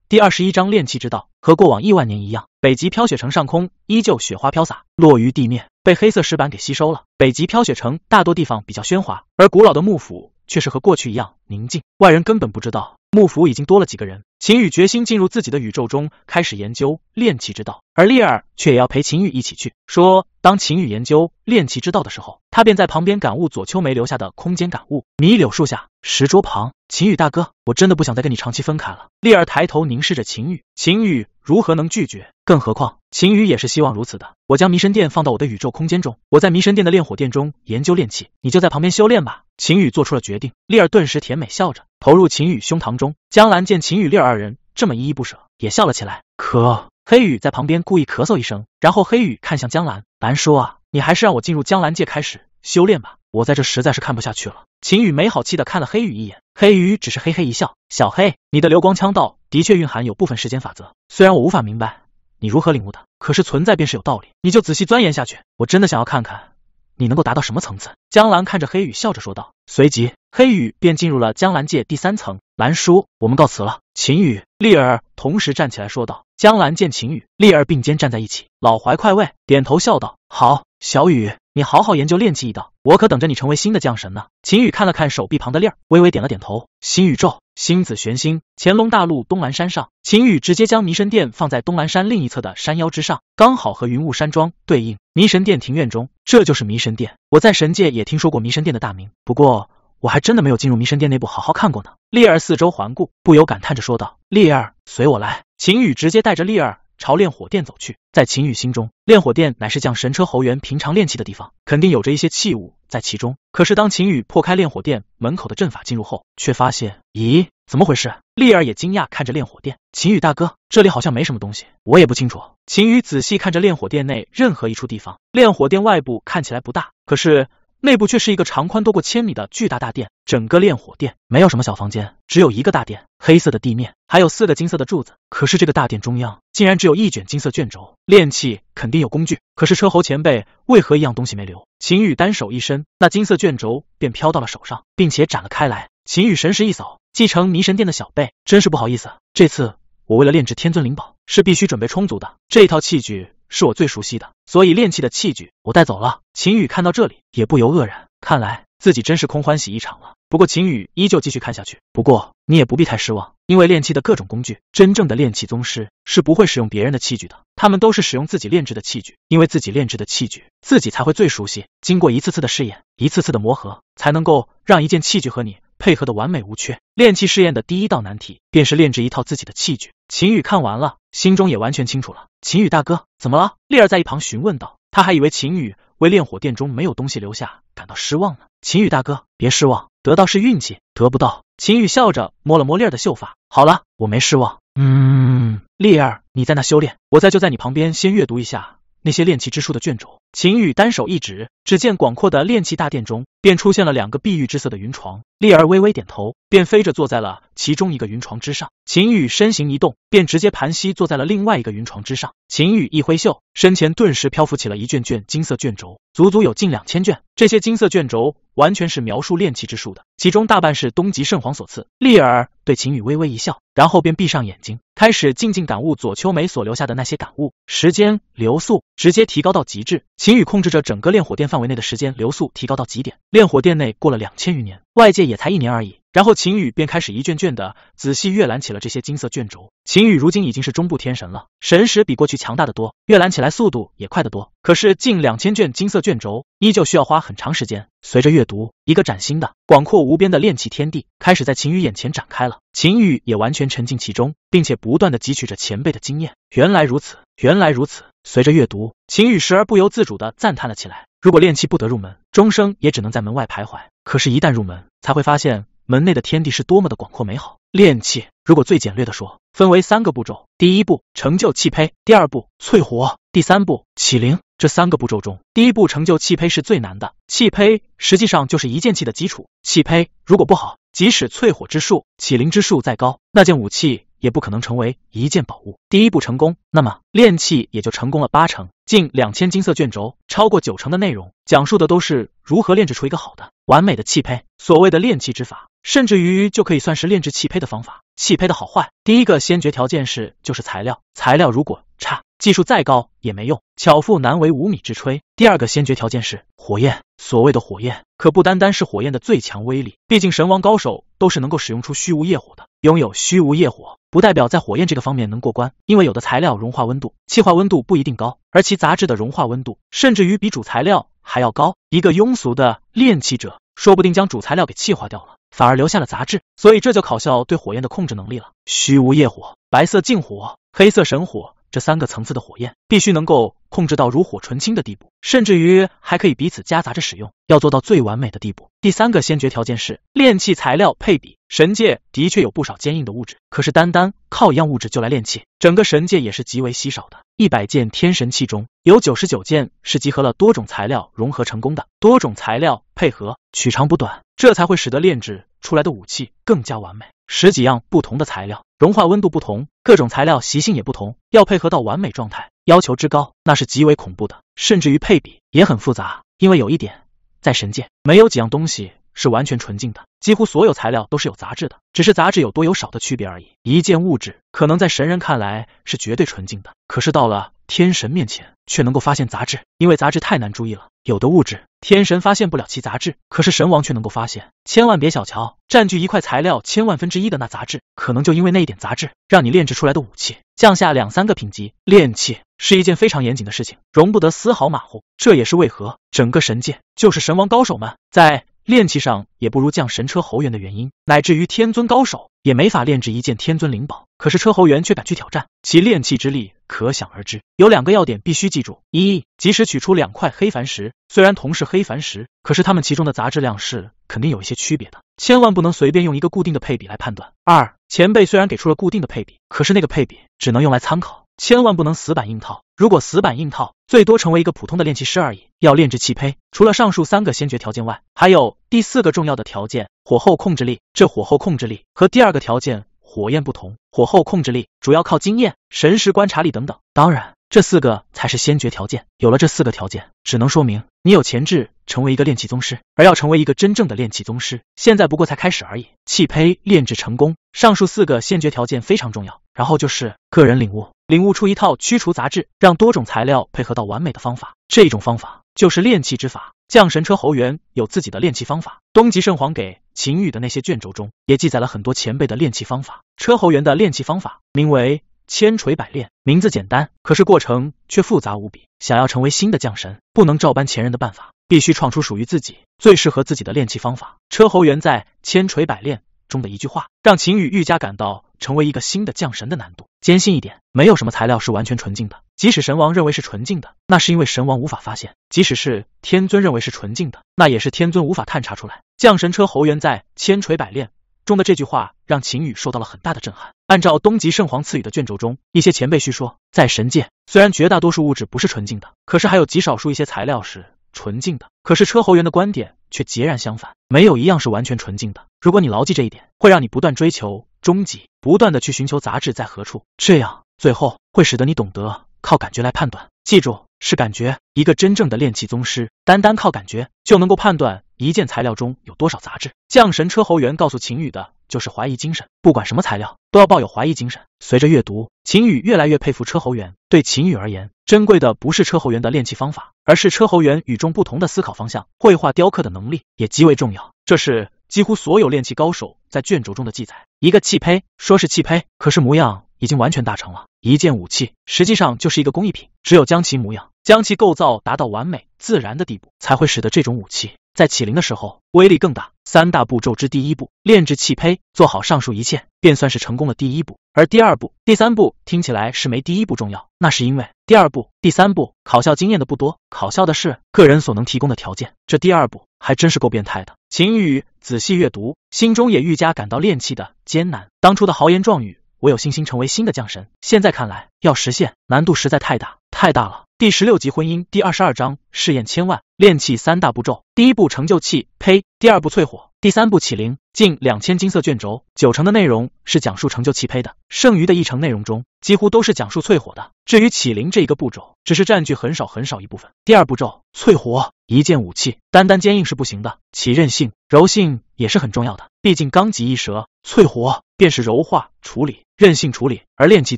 第二十一章炼气之道。和过往亿万年一样，北极飘雪城上空依旧雪花飘洒，落于地面，被黑色石板给吸收了。北极飘雪城大多地方比较喧哗，而古老的幕府却是和过去一样宁静，外人根本不知道幕府已经多了几个人。秦宇决心进入自己的宇宙中，开始研究炼气之道，而丽儿却也要陪秦宇一起去。说当秦宇研究炼气之道的时候，他便在旁边感悟左秋梅留下的空间感悟。迷柳树下，石桌旁，秦宇大哥，我真的不想再跟你长期分开了。丽儿抬头凝视着秦宇，秦宇如何能拒绝？更何况秦宇也是希望如此的。我将迷神殿放到我的宇宙空间中，我在迷神殿的炼火殿中研究炼气，你就在旁边修炼吧。秦宇做出了决定，丽儿顿时甜美笑着。投入秦宇胸膛中，江兰见秦雨丽二人这么依依不舍，也笑了起来。咳，黑羽在旁边故意咳嗽一声，然后黑羽看向江兰，兰叔啊，你还是让我进入江兰界开始修炼吧，我在这实在是看不下去了。秦宇没好气的看了黑羽一眼，黑羽只是嘿嘿一笑。小黑，你的流光枪道的确蕴含有部分时间法则，虽然我无法明白你如何领悟的，可是存在便是有道理，你就仔细钻研下去，我真的想要看看你能够达到什么层次。江兰看着黑羽笑着说道，随即。黑羽便进入了江兰界第三层。兰叔，我们告辞了。秦雨、丽儿同时站起来说道。江兰见秦雨、丽儿并肩站在一起，老怀快慰，点头笑道：“好，小雨，你好好研究炼气一道，我可等着你成为新的将神呢。”秦羽看了看手臂旁的粒儿，微微点了点头。新宇宙，星子玄星，乾隆大陆东兰山上，秦羽直接将迷神殿放在东兰山另一侧的山腰之上，刚好和云雾山庄对应。迷神殿庭院中，这就是迷神殿。我在神界也听说过迷神殿的大名，不过。我还真的没有进入迷神殿内部好好看过呢。丽儿四周环顾，不由感叹着说道：“丽儿，随我来。”秦羽直接带着丽儿朝炼火殿走去。在秦羽心中，炼火殿乃是将神车侯猿平常炼器的地方，肯定有着一些器物在其中。可是当秦羽破开炼火殿门口的阵法进入后，却发现，咦，怎么回事？丽儿也惊讶看着炼火殿，秦羽大哥，这里好像没什么东西，我也不清楚。秦羽仔细看着炼火殿内任何一处地方，炼火殿外部看起来不大，可是。内部却是一个长宽多过千米的巨大大殿，整个炼火殿没有什么小房间，只有一个大殿，黑色的地面，还有四个金色的柱子。可是这个大殿中央竟然只有一卷金色卷轴，炼器肯定有工具，可是车侯前辈为何一样东西没留？秦羽单手一伸，那金色卷轴便飘到了手上，并且展了开来。秦羽神识一扫，继承迷神殿的小辈，真是不好意思，这次我为了炼制天尊灵宝，是必须准备充足的这一套器具。是我最熟悉的，所以炼器的器具我带走了。秦宇看到这里也不由愕然，看来自己真是空欢喜一场了。不过秦宇依旧继续看下去。不过你也不必太失望，因为炼器的各种工具，真正的炼器宗师是不会使用别人的器具的，他们都是使用自己炼制的器具，因为自己炼制的器具，自己才会最熟悉。经过一次次的试验，一次次的磨合，才能够让一件器具和你配合的完美无缺。炼器试验的第一道难题，便是炼制一套自己的器具。秦宇看完了，心中也完全清楚了。秦宇大哥，怎么了？丽儿在一旁询问道，他还以为秦宇为炼火殿中没有东西留下感到失望呢。秦宇大哥，别失望，得到是运气，得不到。秦宇笑着摸了摸丽儿的秀发，好了，我没失望。嗯，丽儿，你在那修炼，我在就在你旁边，先阅读一下那些炼气之术的卷轴。秦宇单手一指，只见广阔的炼气大殿中。便出现了两个碧玉之色的云床，丽儿微微点头，便飞着坐在了其中一个云床之上。秦羽身形一动，便直接盘膝坐在了另外一个云床之上。秦羽一挥袖，身前顿时漂浮起了一卷卷金色卷轴，足足有近两千卷。这些金色卷轴完全是描述炼器之术的，其中大半是东极圣皇所赐。丽儿对秦羽微微一笑，然后便闭上眼睛，开始静静感悟左秋梅所留下的那些感悟。时间流速直接提高到极致，秦羽控制着整个炼火殿范围内的时间流速提高到极点。炼火殿内过了两千余年，外界也才一年而已。然后秦羽便开始一卷卷的仔细阅览起了这些金色卷轴。秦羽如今已经是中部天神了，神识比过去强大的多，阅览起来速度也快得多。可是近两千卷金色卷轴依旧需要花很长时间。随着阅读，一个崭新的、广阔无边的炼气天地开始在秦羽眼前展开了。秦羽也完全沉浸其中，并且不断的汲取着前辈的经验。原来如此，原来如此。随着阅读，秦羽时而不由自主的赞叹了起来。如果练气不得入门，终生也只能在门外徘徊。可是，一旦入门，才会发现门内的天地是多么的广阔美好。练气，如果最简略的说，分为三个步骤：第一步，成就气胚；第二步，淬火；第三步，起灵。这三个步骤中，第一步成就气胚是最难的。气胚实际上就是一件器的基础，气胚如果不好，即使淬火之术、启灵之术再高，那件武器也不可能成为一件宝物。第一步成功，那么炼器也就成功了八成。近两千金色卷轴，超过九成的内容，讲述的都是如何炼制出一个好的、完美的气胚。所谓的炼器之法，甚至于就可以算是炼制气胚的方法。气胚的好坏，第一个先决条件是就是材料，材料如果差。技术再高也没用，巧妇难为无米之炊。第二个先决条件是火焰。所谓的火焰，可不单单是火焰的最强威力，毕竟神王高手都是能够使用出虚无业火的。拥有虚无业火，不代表在火焰这个方面能过关，因为有的材料融化温度、气化温度不一定高，而其杂质的融化温度甚至于比主材料还要高。一个庸俗的炼器者，说不定将主材料给气化掉了，反而留下了杂质。所以这就考校对火焰的控制能力了。虚无业火、白色净火、黑色神火。这三个层次的火焰必须能够控制到如火纯青的地步，甚至于还可以彼此夹杂着使用，要做到最完美的地步。第三个先决条件是炼器材料配比。神界的确有不少坚硬的物质，可是单单靠一样物质就来炼器，整个神界也是极为稀少的。一百件天神器中，有九十九件是集合了多种材料融合成功的，多种材料配合，取长补短，这才会使得炼制出来的武器更加完美。十几样不同的材料，融化温度不同，各种材料习性也不同，要配合到完美状态，要求之高，那是极为恐怖的。甚至于配比也很复杂，因为有一点，在神界没有几样东西是完全纯净的，几乎所有材料都是有杂质的，只是杂质有多有少的区别而已。一件物质可能在神人看来是绝对纯净的，可是到了天神面前，却能够发现杂质，因为杂质太难注意了。有的物质。天神发现不了其杂质，可是神王却能够发现。千万别小瞧占据一块材料千万分之一的那杂质，可能就因为那一点杂质，让你炼制出来的武器降下两三个品级。炼器是一件非常严谨的事情，容不得丝毫马虎。这也是为何整个神界就是神王高手们在。炼器上也不如降神车侯元的原因，乃至于天尊高手也没法炼制一件天尊灵宝。可是车侯元却敢去挑战，其炼器之力可想而知。有两个要点必须记住：一，即使取出两块黑矾石，虽然同是黑矾石，可是它们其中的杂质量是肯定有一些区别的，千万不能随便用一个固定的配比来判断；二，前辈虽然给出了固定的配比，可是那个配比只能用来参考，千万不能死板硬套。如果死板硬套，最多成为一个普通的炼气师而已。要炼制气胚，除了上述三个先决条件外，还有第四个重要的条件——火候控制力。这火候控制力和第二个条件火焰不同，火候控制力主要靠经验、神识观察力等等。当然，这四个才是先决条件。有了这四个条件，只能说明你有潜质成为一个炼气宗师。而要成为一个真正的炼气宗师，现在不过才开始而已。气胚炼制成功，上述四个先决条件非常重要。然后就是个人领悟。领悟出一套驱除杂质，让多种材料配合到完美的方法。这种方法就是炼器之法。降神车侯元有自己的炼器方法。东极圣皇给秦羽的那些卷轴中，也记载了很多前辈的炼器方法。车侯元的炼器方法名为“千锤百炼”，名字简单，可是过程却复杂无比。想要成为新的降神，不能照搬前人的办法，必须创出属于自己、最适合自己的炼器方法。车侯元在“千锤百炼”中的一句话，让秦羽愈加感到。成为一个新的降神的难度，坚信一点，没有什么材料是完全纯净的，即使神王认为是纯净的，那是因为神王无法发现；即使是天尊认为是纯净的，那也是天尊无法探查出来。降神车侯元在千锤百炼中的这句话，让秦羽受到了很大的震撼。按照东极圣皇赐予的卷轴中，一些前辈叙说，在神界虽然绝大多数物质不是纯净的，可是还有极少数一些材料是纯净的。可是车侯元的观点。却截然相反，没有一样是完全纯净的。如果你牢记这一点，会让你不断追求终极，不断的去寻求杂质在何处，这样最后会使得你懂得靠感觉来判断。记住，是感觉。一个真正的炼气宗师，单单靠感觉就能够判断。一件材料中有多少杂质？降神车侯元告诉秦羽的就是怀疑精神，不管什么材料，都要抱有怀疑精神。随着阅读，秦羽越来越佩服车侯元。对秦羽而言，珍贵的不是车侯元的练器方法，而是车侯元与众不同的思考方向。绘画雕刻的能力也极为重要，这是几乎所有练器高手在卷轴中的记载。一个器胚说是器胚，可是模样已经完全达成了。一件武器实际上就是一个工艺品，只有将其模样、将其构造达到完美自然的地步，才会使得这种武器。在启灵的时候，威力更大。三大步骤之第一步，炼制气胚，做好上述一切，便算是成功了第一步。而第二步、第三步听起来是没第一步重要，那是因为第二步、第三步考校经验的不多，考校的是个人所能提供的条件。这第二步还真是够变态的。秦羽仔细阅读，心中也愈加感到炼气的艰难。当初的豪言壮语，我有信心成为新的将神，现在看来，要实现难度实在太大。太大了。第十六集婚姻第二十二章试验千万炼器三大步骤，第一步成就器胚，第二步淬火，第三步起灵。近两千金色卷轴，九成的内容是讲述成就器胚的，剩余的一成内容中几乎都是讲述淬火的。至于起灵这一个步骤，只是占据很少很少一部分。第二步骤淬火，一件武器单单坚硬是不行的，其韧性、柔性也是很重要的。毕竟刚极易折，淬火便是柔化处理、韧性处理。而炼器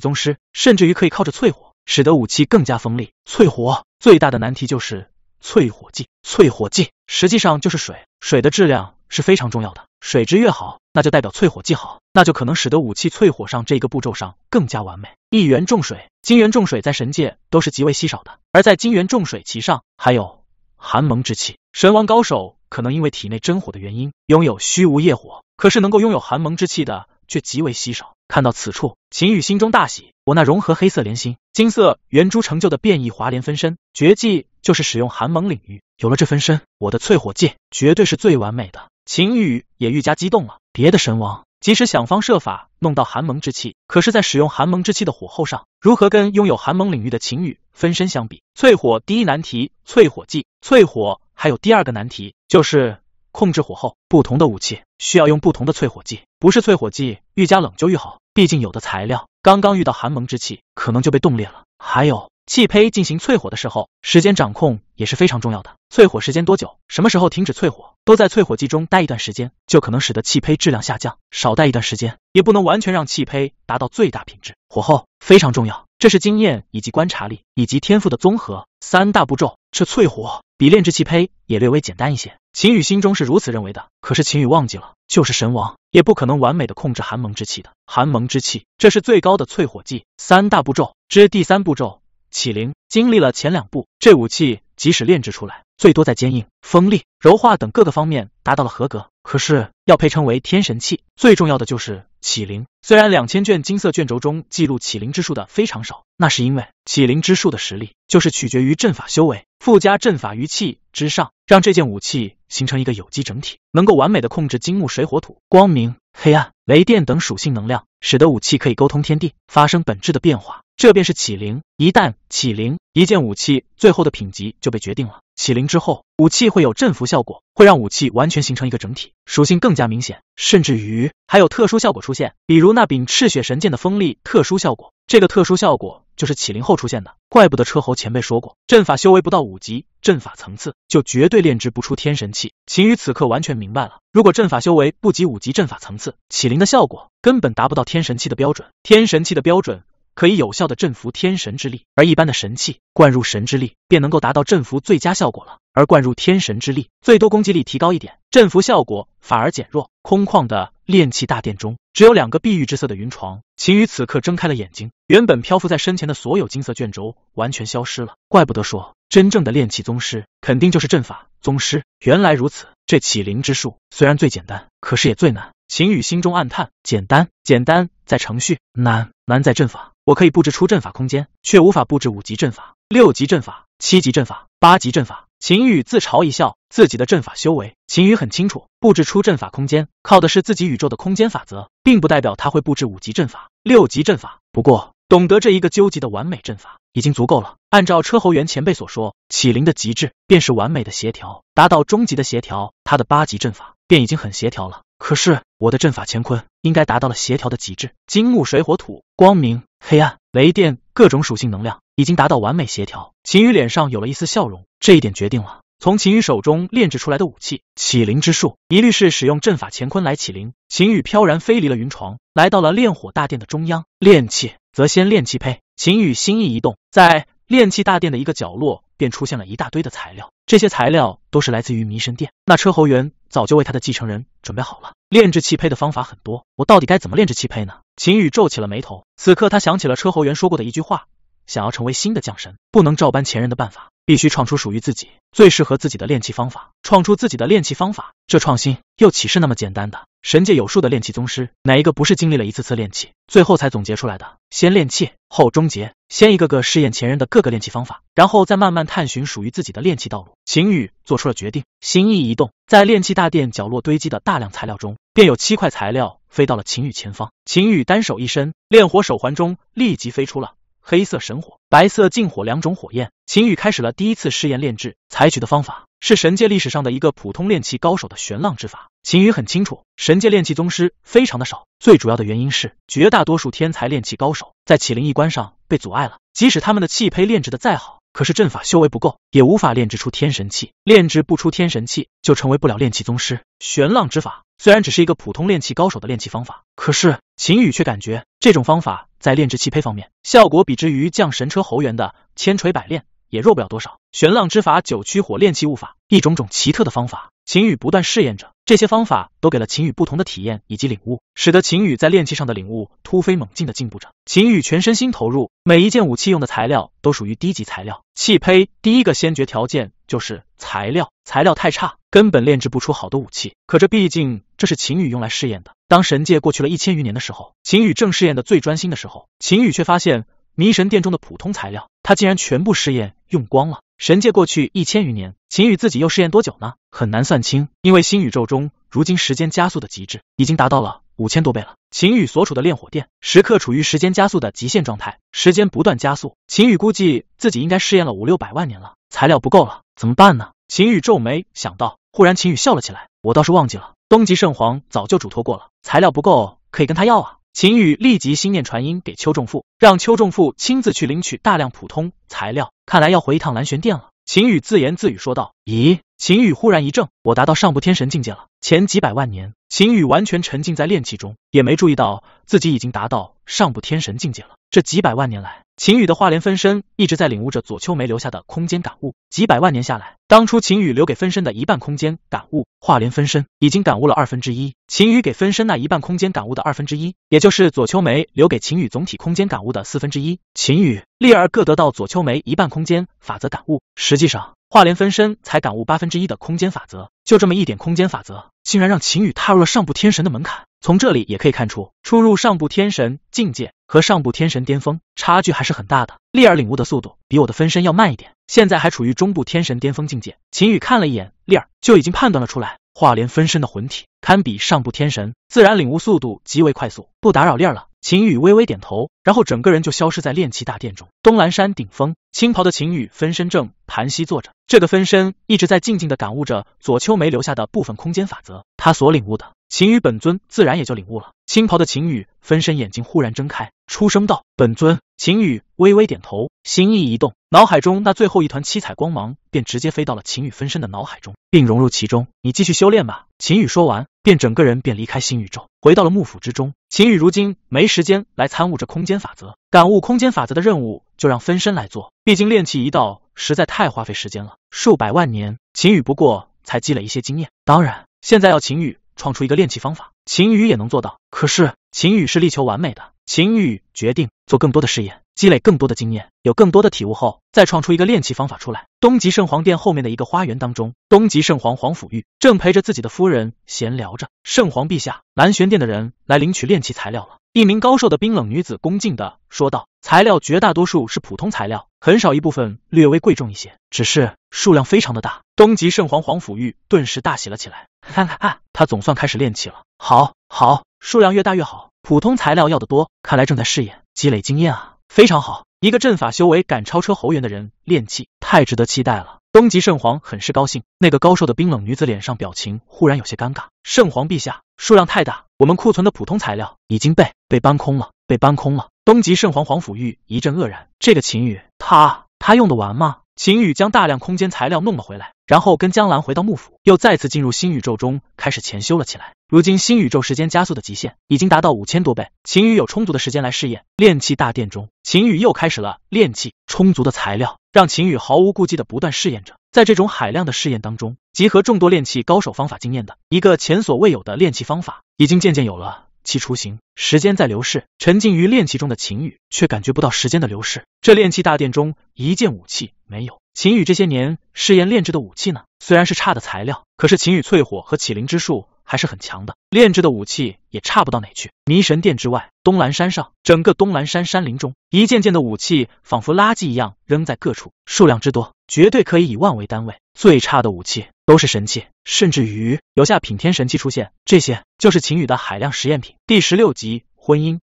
宗师甚至于可以靠着淬火。使得武器更加锋利。淬火最大的难题就是淬火剂，淬火剂实际上就是水，水的质量是非常重要的，水质越好，那就代表淬火剂好，那就可能使得武器淬火上这一个步骤上更加完美。一元重水、金元重水在神界都是极为稀少的，而在金元重水其上还有寒盟之气。神王高手可能因为体内真火的原因拥有虚无业火，可是能够拥有寒盟之气的却极为稀少。看到此处，秦羽心中大喜。我那融合黑色莲心、金色圆珠成就的变异华莲分身，绝技就是使用寒蒙领域。有了这分身，我的淬火技绝对是最完美的。秦羽也愈加激动了。别的神王即使想方设法弄到寒蒙之气，可是，在使用寒蒙之气的火候上，如何跟拥有寒蒙领域的秦羽分身相比？淬火第一难题，淬火技，淬火还有第二个难题，就是控制火候。不同的武器需要用不同的淬火剂。不是淬火剂，愈加冷就愈好。毕竟有的材料刚刚遇到寒蒙之气，可能就被冻裂了。还有气胚进行淬火的时候，时间掌控也是非常重要的。淬火时间多久，什么时候停止淬火，都在淬火剂中待一段时间，就可能使得气胚质量下降。少待一段时间，也不能完全让气胚达到最大品质。火候非常重要。这是经验以及观察力以及天赋的综合三大步骤，这淬火比炼制气胚也略微简单一些。秦羽心中是如此认为的，可是秦羽忘记了，就是神王也不可能完美的控制寒盟之气的。寒盟之气，这是最高的淬火剂。三大步骤之第三步骤，启灵经历了前两步，这武器。即使炼制出来，最多在坚硬、锋利、柔化等各个方面达到了合格，可是要配称为天神器，最重要的就是启灵。虽然两千卷金色卷轴中记录启灵之术的非常少，那是因为启灵之术的实力，就是取决于阵法修为，附加阵法于器之上，让这件武器形成一个有机整体，能够完美的控制金木水火土、光明、黑暗、雷电等属性能量。使得武器可以沟通天地，发生本质的变化，这便是启灵。一旦启灵，一件武器最后的品级就被决定了。启灵之后，武器会有振幅效果，会让武器完全形成一个整体，属性更加明显，甚至于还有特殊效果出现。比如那柄赤血神剑的锋利特殊效果，这个特殊效果就是启灵后出现的。怪不得车侯前辈说过，阵法修为不到五级，阵法层次就绝对炼制不出天神器。秦羽此刻完全明白了，如果阵法修为不及五级阵法层次，启灵的效果。根本达不到天神器的标准，天神器的标准可以有效的振幅天神之力，而一般的神器灌入神之力便能够达到振幅最佳效果了，而灌入天神之力，最多攻击力提高一点，振幅效果反而减弱。空旷的炼器大殿中，只有两个碧玉之色的云床，秦羽此刻睁开了眼睛，原本漂浮在身前的所有金色卷轴完全消失了，怪不得说真正的炼气宗师肯定就是阵法宗师，原来如此，这启灵之术虽然最简单，可是也最难。秦羽心中暗叹：简单，简单在程序，难，难在阵法。我可以布置出阵法空间，却无法布置五级阵法、六级阵法、七级阵法、八级阵法。秦羽自嘲一笑，自己的阵法修为，秦羽很清楚。布置出阵法空间，靠的是自己宇宙的空间法则，并不代表他会布置五级阵法、六级阵法。不过，懂得这一个究极的完美阵法已经足够了。按照车侯元前辈所说，启灵的极致便是完美的协调，达到终极的协调，他的八级阵法便已经很协调了。可是我的阵法乾坤应该达到了协调的极致，金木水火土、光明、黑暗、雷电各种属性能量已经达到完美协调。秦羽脸上有了一丝笑容，这一点决定了从秦羽手中炼制出来的武器，启灵之术一律是使用阵法乾坤来启灵。秦羽飘然飞离了云床，来到了炼火大殿的中央。炼气则先炼气胚，秦羽心意一动，在炼气大殿的一个角落。便出现了一大堆的材料，这些材料都是来自于迷神殿。那车侯元早就为他的继承人准备好了炼制气胚的方法很多，我到底该怎么炼制气胚呢？秦羽皱起了眉头，此刻他想起了车侯元说过的一句话：想要成为新的降神，不能照搬前人的办法。必须创出属于自己最适合自己的炼气方法，创出自己的炼气方法，这创新又岂是那么简单的？神界有数的炼气宗师，哪一个不是经历了一次次炼气，最后才总结出来的？先炼气，后终结，先一个个试验前人的各个炼气方法，然后再慢慢探寻属于自己的炼气道路。秦宇做出了决定，心意一动，在炼气大殿角落堆积的大量材料中，便有七块材料飞到了秦宇前方。秦宇单手一伸，炼火手环中立即飞出了。黑色神火，白色禁火两种火焰，秦羽开始了第一次试验炼制。采取的方法是神界历史上的一个普通炼器高手的玄浪之法。秦羽很清楚，神界炼器宗师非常的少，最主要的原因是绝大多数天才炼器高手在启灵一关上被阻碍了。即使他们的气胚炼制的再好，可是阵法修为不够，也无法炼制出天神器。炼制不出天神器，就成为不了炼器宗师。玄浪之法。虽然只是一个普通炼气高手的炼气方法，可是秦羽却感觉这种方法在炼制气胚方面，效果比之于降神车侯元的千锤百炼也弱不了多少。玄浪之法九曲火炼器物法，一种种奇特的方法，秦羽不断试验着，这些方法都给了秦羽不同的体验以及领悟，使得秦羽在炼气上的领悟突飞猛进的进步着。秦羽全身心投入，每一件武器用的材料都属于低级材料，气胚第一个先决条件。就是材料，材料太差，根本炼制不出好的武器。可这毕竟这是秦羽用来试验的。当神界过去了一千余年的时候，秦羽正试验的最专心的时候，秦羽却发现迷神殿中的普通材料，他竟然全部试验用光了。神界过去一千余年，秦羽自己又试验多久呢？很难算清，因为新宇宙中如今时间加速的极致已经达到了五千多倍了。秦宇所处的炼火殿时刻处于时间加速的极限状态，时间不断加速，秦宇估计自己应该试验了五六百万年了。材料不够了，怎么办呢？秦宇皱眉想到，忽然秦宇笑了起来。我倒是忘记了，东极圣皇早就嘱托过了，材料不够可以跟他要啊。秦宇立即心念传音给邱仲富，让邱仲富亲自去领取大量普通材料。看来要回一趟蓝玄殿了。秦宇自言自语说道。咦，秦宇忽然一怔，我达到上部天神境界了。前几百万年，秦宇完全沉浸在炼器中，也没注意到自己已经达到上部天神境界了。这几百万年来，秦羽的化莲分身一直在领悟着左秋梅留下的空间感悟。几百万年下来，当初秦羽留给分身的一半空间感悟，化莲分身已经感悟了二分之一。秦羽给分身那一半空间感悟的二分之一，也就是左秋梅留给秦羽总体空间感悟的四分之一。秦羽、丽儿各得到左秋梅一半空间法则感悟。实际上，华莲分身才感悟八分之一的空间法则，就这么一点空间法则，竟然让秦羽踏入了上部天神的门槛。从这里也可以看出，出入上部天神境界和上部天神巅峰差距还是很大的。丽儿领悟的速度比我的分身要慢一点，现在还处于中部天神巅峰境界。秦羽看了一眼丽儿，就已经判断了出来。华莲分身的魂体堪比上部天神，自然领悟速度极为快速。不打扰丽儿了。秦羽微微点头，然后整个人就消失在炼气大殿中。东兰山顶峰，青袍的秦羽分身正盘膝坐着，这个分身一直在静静的感悟着左秋梅留下的部分空间法则。他所领悟的，秦羽本尊自然也就领悟了。青袍的秦羽分身眼睛忽然睁开，出声道：“本尊。”秦羽微微点头，心意一动，脑海中那最后一团七彩光芒便直接飞到了秦羽分身的脑海中，并融入其中。你继续修炼吧。”秦羽说完。便整个人便离开新宇宙，回到了幕府之中。秦羽如今没时间来参悟这空间法则，感悟空间法则的任务就让分身来做。毕竟炼气一道实在太花费时间了，数百万年，秦羽不过才积累一些经验。当然，现在要秦羽创出一个炼气方法，秦羽也能做到。可是秦羽是力求完美的，秦羽决定做更多的试验，积累更多的经验，有更多的体悟后，再创出一个炼气方法出来。东极圣皇殿后面的一个花园当中，东极圣皇皇甫玉正陪着自己的夫人闲聊着。圣皇陛下，蓝玄殿的人来领取炼器材料了。一名高瘦的冰冷女子恭敬的说道：“材料绝大多数是普通材料，很少一部分略微贵重一些，只是数量非常的大。”东极圣皇皇甫玉顿时大喜了起来，哈哈哈，他总算开始炼器了。好，好，数量越大越好，普通材料要的多，看来正在试验积累经验啊，非常好。一个阵法修为赶超车侯元的人练气，太值得期待了。东极圣皇很是高兴。那个高瘦的冰冷女子脸上表情忽然有些尴尬。圣皇陛下，数量太大，我们库存的普通材料已经被被搬空了，被搬空了。东极圣皇皇甫玉一阵愕然，这个秦羽，他他用得完吗？秦羽将大量空间材料弄了回来。然后跟江兰回到幕府，又再次进入新宇宙中开始潜修了起来。如今新宇宙时间加速的极限已经达到五千多倍，秦宇有充足的时间来试验炼器。大殿中，秦宇又开始了炼器。充足的材料让秦宇毫无顾忌的不断试验着。在这种海量的试验当中，集合众多炼器高手方法经验的一个前所未有的炼器方法，已经渐渐有了其雏形。时间在流逝，沉浸于炼器中的秦宇却感觉不到时间的流逝。这炼器大殿中一件武器没有。秦羽这些年试验炼制的武器呢，虽然是差的材料，可是秦羽淬火和启灵之术还是很强的，炼制的武器也差不到哪去。迷神殿之外，东兰山上，整个东兰山山林中，一件件的武器仿佛垃圾一样扔在各处，数量之多，绝对可以以万为单位。最差的武器都是神器，甚至于有下品天神器出现。这些就是秦羽的海量实验品。第十六集，婚姻。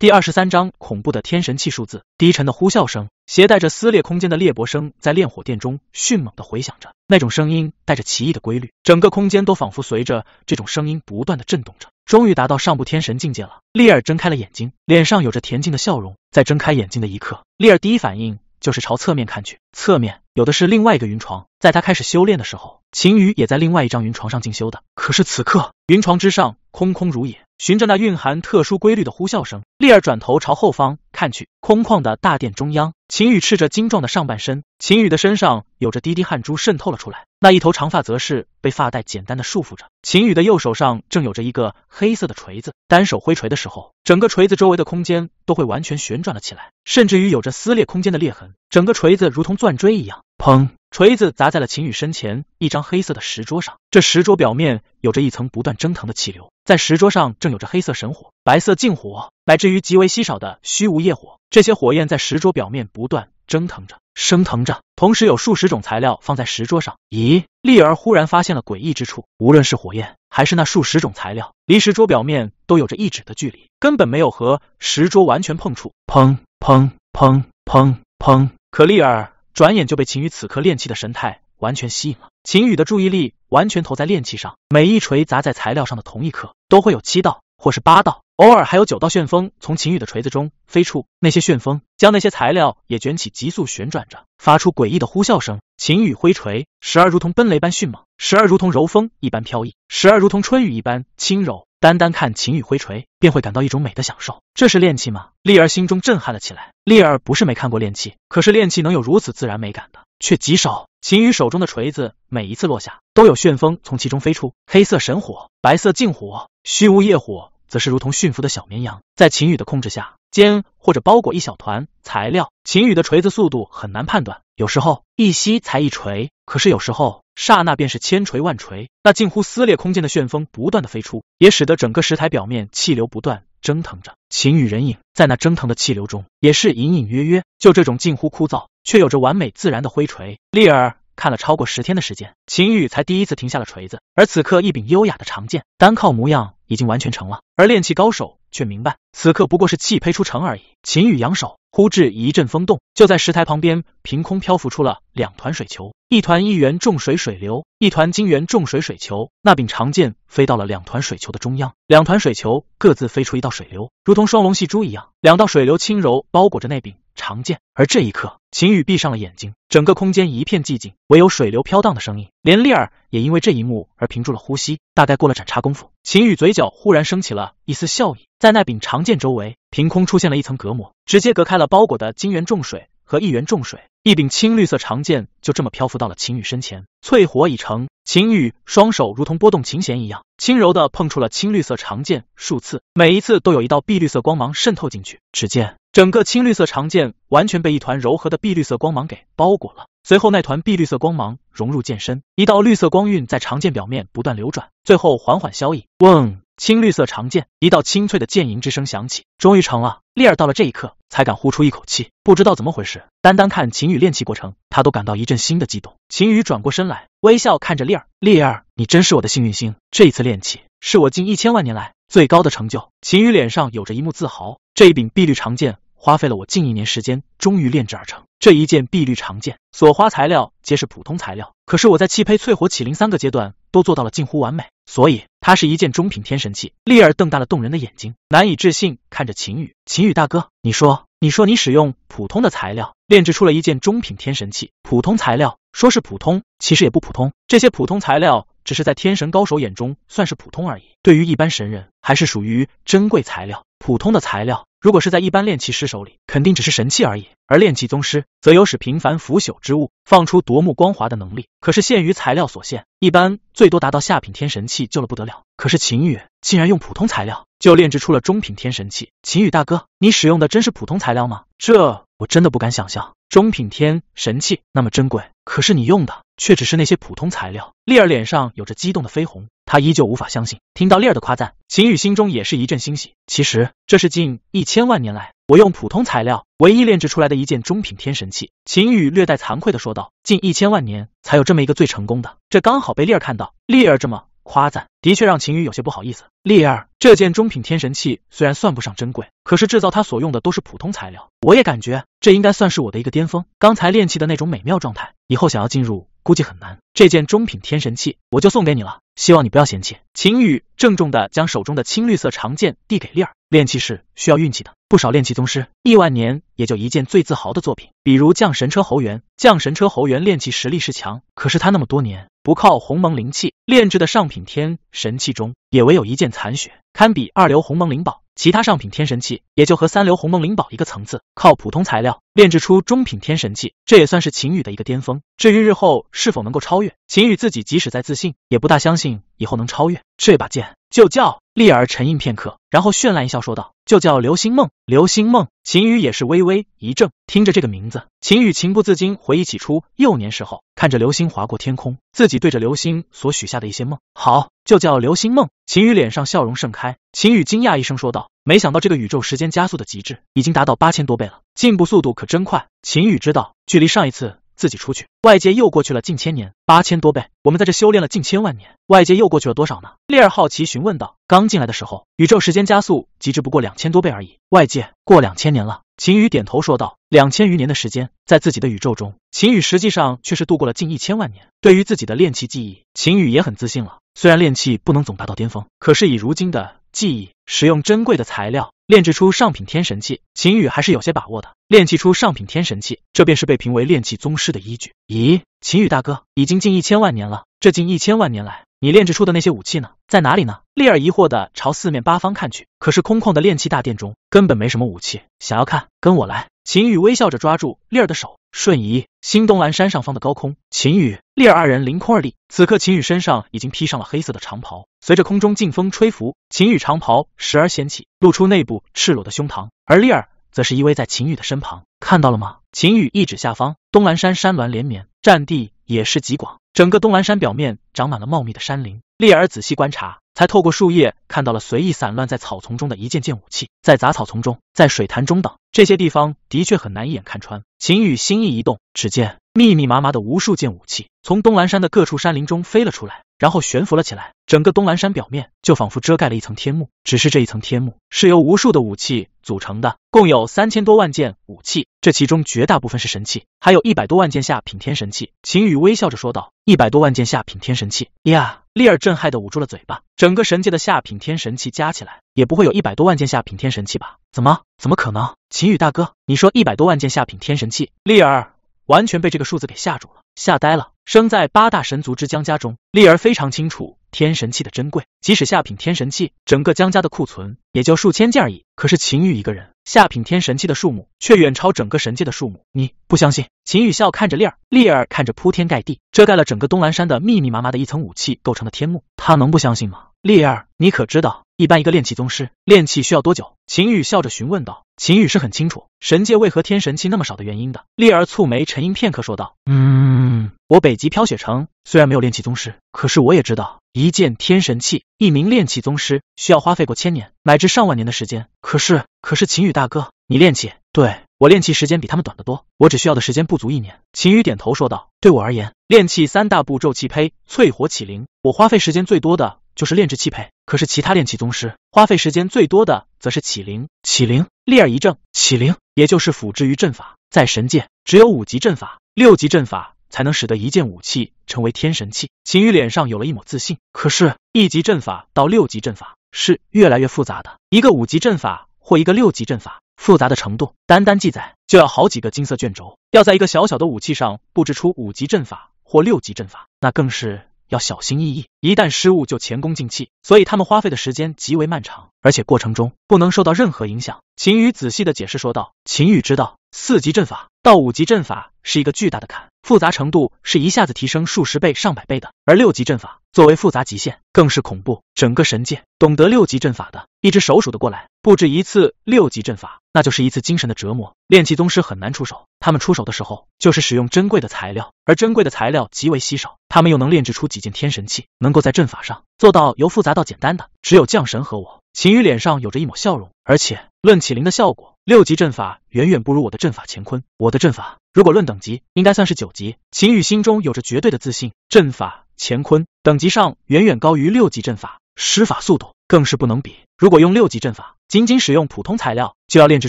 第二十三章，恐怖的天神气数字，低沉的呼啸声，携带着撕裂空间的裂帛声，在炼火殿中迅猛的回响着。那种声音带着奇异的规律，整个空间都仿佛随着这种声音不断的震动着。终于达到上部天神境界了，利尔睁开了眼睛，脸上有着恬静的笑容。在睁开眼睛的一刻，利尔第一反应就是朝侧面看去，侧面有的是另外一个云床。在他开始修炼的时候，秦羽也在另外一张云床上进修的。可是此刻，云床之上空空如也。循着那蕴含特殊规律的呼啸声，丽儿转头朝后方看去。空旷的大殿中央，秦宇赤着精壮的上半身，秦宇的身上有着滴滴汗珠渗透了出来。那一头长发则是被发带简单的束缚着。秦宇的右手上正有着一个黑色的锤子，单手挥锤的时候，整个锤子周围的空间都会完全旋转了起来，甚至于有着撕裂空间的裂痕。整个锤子如同钻锥一样，砰，锤子砸在了秦宇身前一张黑色的石桌上。这石桌表面有着一层不断蒸腾的气流。在石桌上正有着黑色神火、白色净火，乃至于极为稀少的虚无业火，这些火焰在石桌表面不断蒸腾着、升腾着。同时有数十种材料放在石桌上。咦，丽儿忽然发现了诡异之处，无论是火焰还是那数十种材料，离石桌表面都有着一指的距离，根本没有和石桌完全碰触。砰砰砰砰砰！可丽儿转眼就被秦宇此刻炼气的神态。完全吸引了秦宇的注意力，完全投在炼器上。每一锤砸在材料上的同一刻，都会有七道或是八道，偶尔还有九道旋风从秦宇的锤子中飞出。那些旋风将那些材料也卷起，急速旋转着，发出诡异的呼啸声。秦雨挥锤，时而如同奔雷般迅猛，时而如同柔风一般飘逸，时而如同春雨一般轻柔。单单看秦雨挥锤，便会感到一种美的享受。这是炼器吗？丽儿心中震撼了起来。丽儿不是没看过炼器，可是炼器能有如此自然美感的？却极少。秦羽手中的锤子每一次落下，都有旋风从其中飞出。黑色神火、白色净火、虚无夜火，则是如同驯服的小绵羊，在秦羽的控制下，煎或者包裹一小团材料。秦羽的锤子速度很难判断，有时候一吸才一锤，可是有时候刹那便是千锤万锤。那近乎撕裂空间的旋风不断的飞出，也使得整个石台表面气流不断蒸腾着。秦羽人影在那蒸腾的气流中，也是隐隐约约。就这种近乎枯燥。却有着完美自然的挥锤，丽儿看了超过十天的时间，秦宇才第一次停下了锤子。而此刻，一柄优雅的长剑，单靠模样已经完全成了。而炼器高手却明白，此刻不过是气胚出城而已。秦宇扬手，忽至一阵风动，就在石台旁边，凭空漂浮出了两团水球，一团一元重水水流，一团金元重水水球。那柄长剑飞到了两团水球的中央，两团水球各自飞出一道水流，如同双龙戏珠一样，两道水流轻柔包裹着那柄。长剑，而这一刻，秦宇闭上了眼睛，整个空间一片寂静，唯有水流飘荡的声音。连丽儿也因为这一幕而屏住了呼吸。大概过了盏茶功夫，秦宇嘴角忽然升起了一丝笑意，在那柄长剑周围，凭空出现了一层隔膜，直接隔开了包裹的金元重水和一元重水。一柄青绿色长剑就这么漂浮到了秦宇身前，淬火已成。秦宇双手如同拨动琴弦一样，轻柔的碰触了青绿色长剑数次，每一次都有一道碧绿色光芒渗透进去。只见。整个青绿色长剑完全被一团柔和的碧绿色光芒给包裹了，随后那团碧绿色光芒融入剑身，一道绿色光晕在长剑表面不断流转，最后缓缓消隐。嗡，青绿色长剑，一道清脆的剑吟之声响起，终于成了丽儿到了这一刻才敢呼出一口气。不知道怎么回事，单单看秦宇练气过程，他都感到一阵新的激动。秦宇转过身来，微笑看着丽儿：“丽儿，你真是我的幸运星，这一次练气是我近一千万年来最高的成就。”秦宇脸上有着一幕自豪，这一柄碧绿长剑。花费了我近一年时间，终于炼制而成这一件碧绿长剑，所花材料皆是普通材料，可是我在气胚、淬火、起灵三个阶段都做到了近乎完美，所以它是一件中品天神器。丽儿瞪大了动人的眼睛，难以置信看着秦宇。秦宇大哥，你说，你说你使用普通的材料炼制出了一件中品天神器，普通材料说是普通，其实也不普通，这些普通材料只是在天神高手眼中算是普通而已，对于一般神人还是属于珍贵材料。普通的材料。如果是在一般炼器师手里，肯定只是神器而已；而炼器宗师，则有使平凡腐朽之物放出夺目光华的能力。可是限于材料所限，一般最多达到下品天神器，就了不得了。可是秦宇竟然用普通材料就炼制出了中品天神器！秦宇大哥，你使用的真是普通材料吗？这我真的不敢想象，中品天神器那么珍贵，可是你用的却只是那些普通材料。丽儿脸上有着激动的绯红。他依旧无法相信，听到丽儿的夸赞，秦宇心中也是一阵欣喜。其实，这是近一千万年来我用普通材料唯一炼制出来的一件中品天神器。秦宇略带惭愧的说道：“近一千万年才有这么一个最成功的，这刚好被丽儿看到，丽儿这么夸赞，的确让秦宇有些不好意思。”丽儿，这件中品天神器虽然算不上珍贵，可是制造它所用的都是普通材料，我也感觉这应该算是我的一个巅峰。刚才炼气的那种美妙状态，以后想要进入。估计很难，这件中品天神器我就送给你了，希望你不要嫌弃。秦羽郑重地将手中的青绿色长剑递给丽儿，练气是需要运气的。不少炼器宗师，亿万年也就一件最自豪的作品，比如降神车侯元。降神车侯元炼器实力是强，可是他那么多年不靠鸿蒙灵气炼制的上品天神器中，也唯有一件残血，堪比二流鸿蒙灵宝。其他上品天神器也就和三流鸿蒙灵宝一个层次。靠普通材料炼制出中品天神器，这也算是秦羽的一个巅峰。至于日后是否能够超越，秦羽自己即使再自信，也不大相信以后能超越。这把剑就叫。丽儿沉吟片刻，然后绚烂一笑，说道：“就叫流星梦。”流星梦，秦宇也是微微一怔，听着这个名字，秦宇情不自禁回忆起初幼年时候，看着流星划过天空，自己对着流星所许下的一些梦。好，就叫流星梦。秦宇脸上笑容盛开。秦宇惊讶一声说道：“没想到这个宇宙时间加速的极致已经达到八千多倍了，进步速度可真快。”秦宇知道，距离上一次。自己出去，外界又过去了近千年，八千多倍。我们在这修炼了近千万年，外界又过去了多少呢？烈儿好奇询问道。刚进来的时候，宇宙时间加速极致不过两千多倍而已，外界过两千年了。秦羽点头说道，两千余年的时间，在自己的宇宙中，秦羽实际上却是度过了近一千万年。对于自己的炼气技艺，秦羽也很自信了。虽然炼气不能总达到巅峰，可是以如今的记忆，使用珍贵的材料炼制出上品天神器，秦羽还是有些把握的。炼器出上品天神器，这便是被评为炼器宗师的依据。咦，秦羽大哥，已经近一千万年了，这近一千万年来，你炼制出的那些武器呢？在哪里呢？丽儿疑惑的朝四面八方看去，可是空旷的炼器大殿中根本没什么武器。想要看，跟我来。秦宇微笑着抓住丽儿的手，瞬移新东兰山上方的高空。秦宇、丽儿二人凌空而立。此刻，秦宇身上已经披上了黑色的长袍，随着空中劲风吹拂，秦宇长袍时而掀起，露出内部赤裸的胸膛。而丽儿则是依偎在秦宇的身旁。看到了吗？秦宇一指下方，东兰山山峦连绵，占地也是极广。整个东兰山表面长满了茂密的山林，丽儿仔细观察，才透过树叶看到了随意散乱在草丛中的一件件武器。在杂草丛中，在水潭中等，这些地方的确很难一眼看穿。秦羽心意一动，只见密密麻麻的无数件武器从东兰山的各处山林中飞了出来。然后悬浮了起来，整个东兰山表面就仿佛遮盖了一层天幕。只是这一层天幕是由无数的武器组成的，共有三千多万件武器。这其中绝大部分是神器，还有一百多万件下品天神器。秦羽微笑着说道：“一百多万件下品天神器呀！”丽儿震撼的捂住了嘴巴。整个神界的下品天神器加起来，也不会有一百多万件下品天神器吧？怎么？怎么可能？秦羽大哥，你说一百多万件下品天神器，丽儿。完全被这个数字给吓住了，吓呆了。生在八大神族之江家中，丽儿非常清楚天神器的珍贵。即使下品天神器，整个江家的库存也就数千件而已。可是秦宇一个人，下品天神器的数目却远超整个神界的数目。你不相信？秦宇笑看着丽儿，丽儿看着铺天盖地、遮盖了整个东兰山的密密麻麻的一层武器构成的天幕，他能不相信吗？丽儿，你可知道，一般一个炼器宗师炼器需要多久？秦宇笑着询问道。秦羽是很清楚神界为何天神器那么少的原因的。丽儿蹙眉沉吟片刻说道：“嗯，我北极飘雪城虽然没有炼器宗师，可是我也知道，一件天神器，一名炼器宗师需要花费过千年乃至上万年的时间。可是，可是秦羽大哥，你炼器，对我练气时间比他们短得多，我只需要的时间不足一年。”秦羽点头说道：“对我而言，练气三大步骤，气胚、淬火、起灵，我花费时间最多的。”就是炼制器配。可是其他炼器宗师花费时间最多的，则是启灵。启灵，立尔一怔，启灵，也就是辅之于阵法，在神界只有五级阵法、六级阵法才能使得一件武器成为天神器。秦羽脸上有了一抹自信，可是一级阵法到六级阵法是越来越复杂的，一个五级阵法或一个六级阵法复杂的程度，单单记载就要好几个金色卷轴，要在一个小小的武器上布置出五级阵法或六级阵法，那更是。要小心翼翼，一旦失误就前功尽弃，所以他们花费的时间极为漫长，而且过程中不能受到任何影响。秦羽仔细的解释说道：“秦羽知道四级阵法。”到五级阵法是一个巨大的坎，复杂程度是一下子提升数十倍、上百倍的。而六级阵法作为复杂极限，更是恐怖。整个神界懂得六级阵法的一只手数得过来。布置一次六级阵法，那就是一次精神的折磨。炼器宗师很难出手，他们出手的时候，就是使用珍贵的材料，而珍贵的材料极为稀少，他们又能炼制出几件天神器，能够在阵法上做到由复杂到简单的，只有降神和我。秦羽脸上有着一抹笑容，而且。论起灵的效果，六级阵法远远不如我的阵法乾坤。我的阵法如果论等级，应该算是九级。秦羽心中有着绝对的自信，阵法乾坤等级上远远高于六级阵法，施法速度更是不能比。如果用六级阵法，仅仅使用普通材料，就要炼制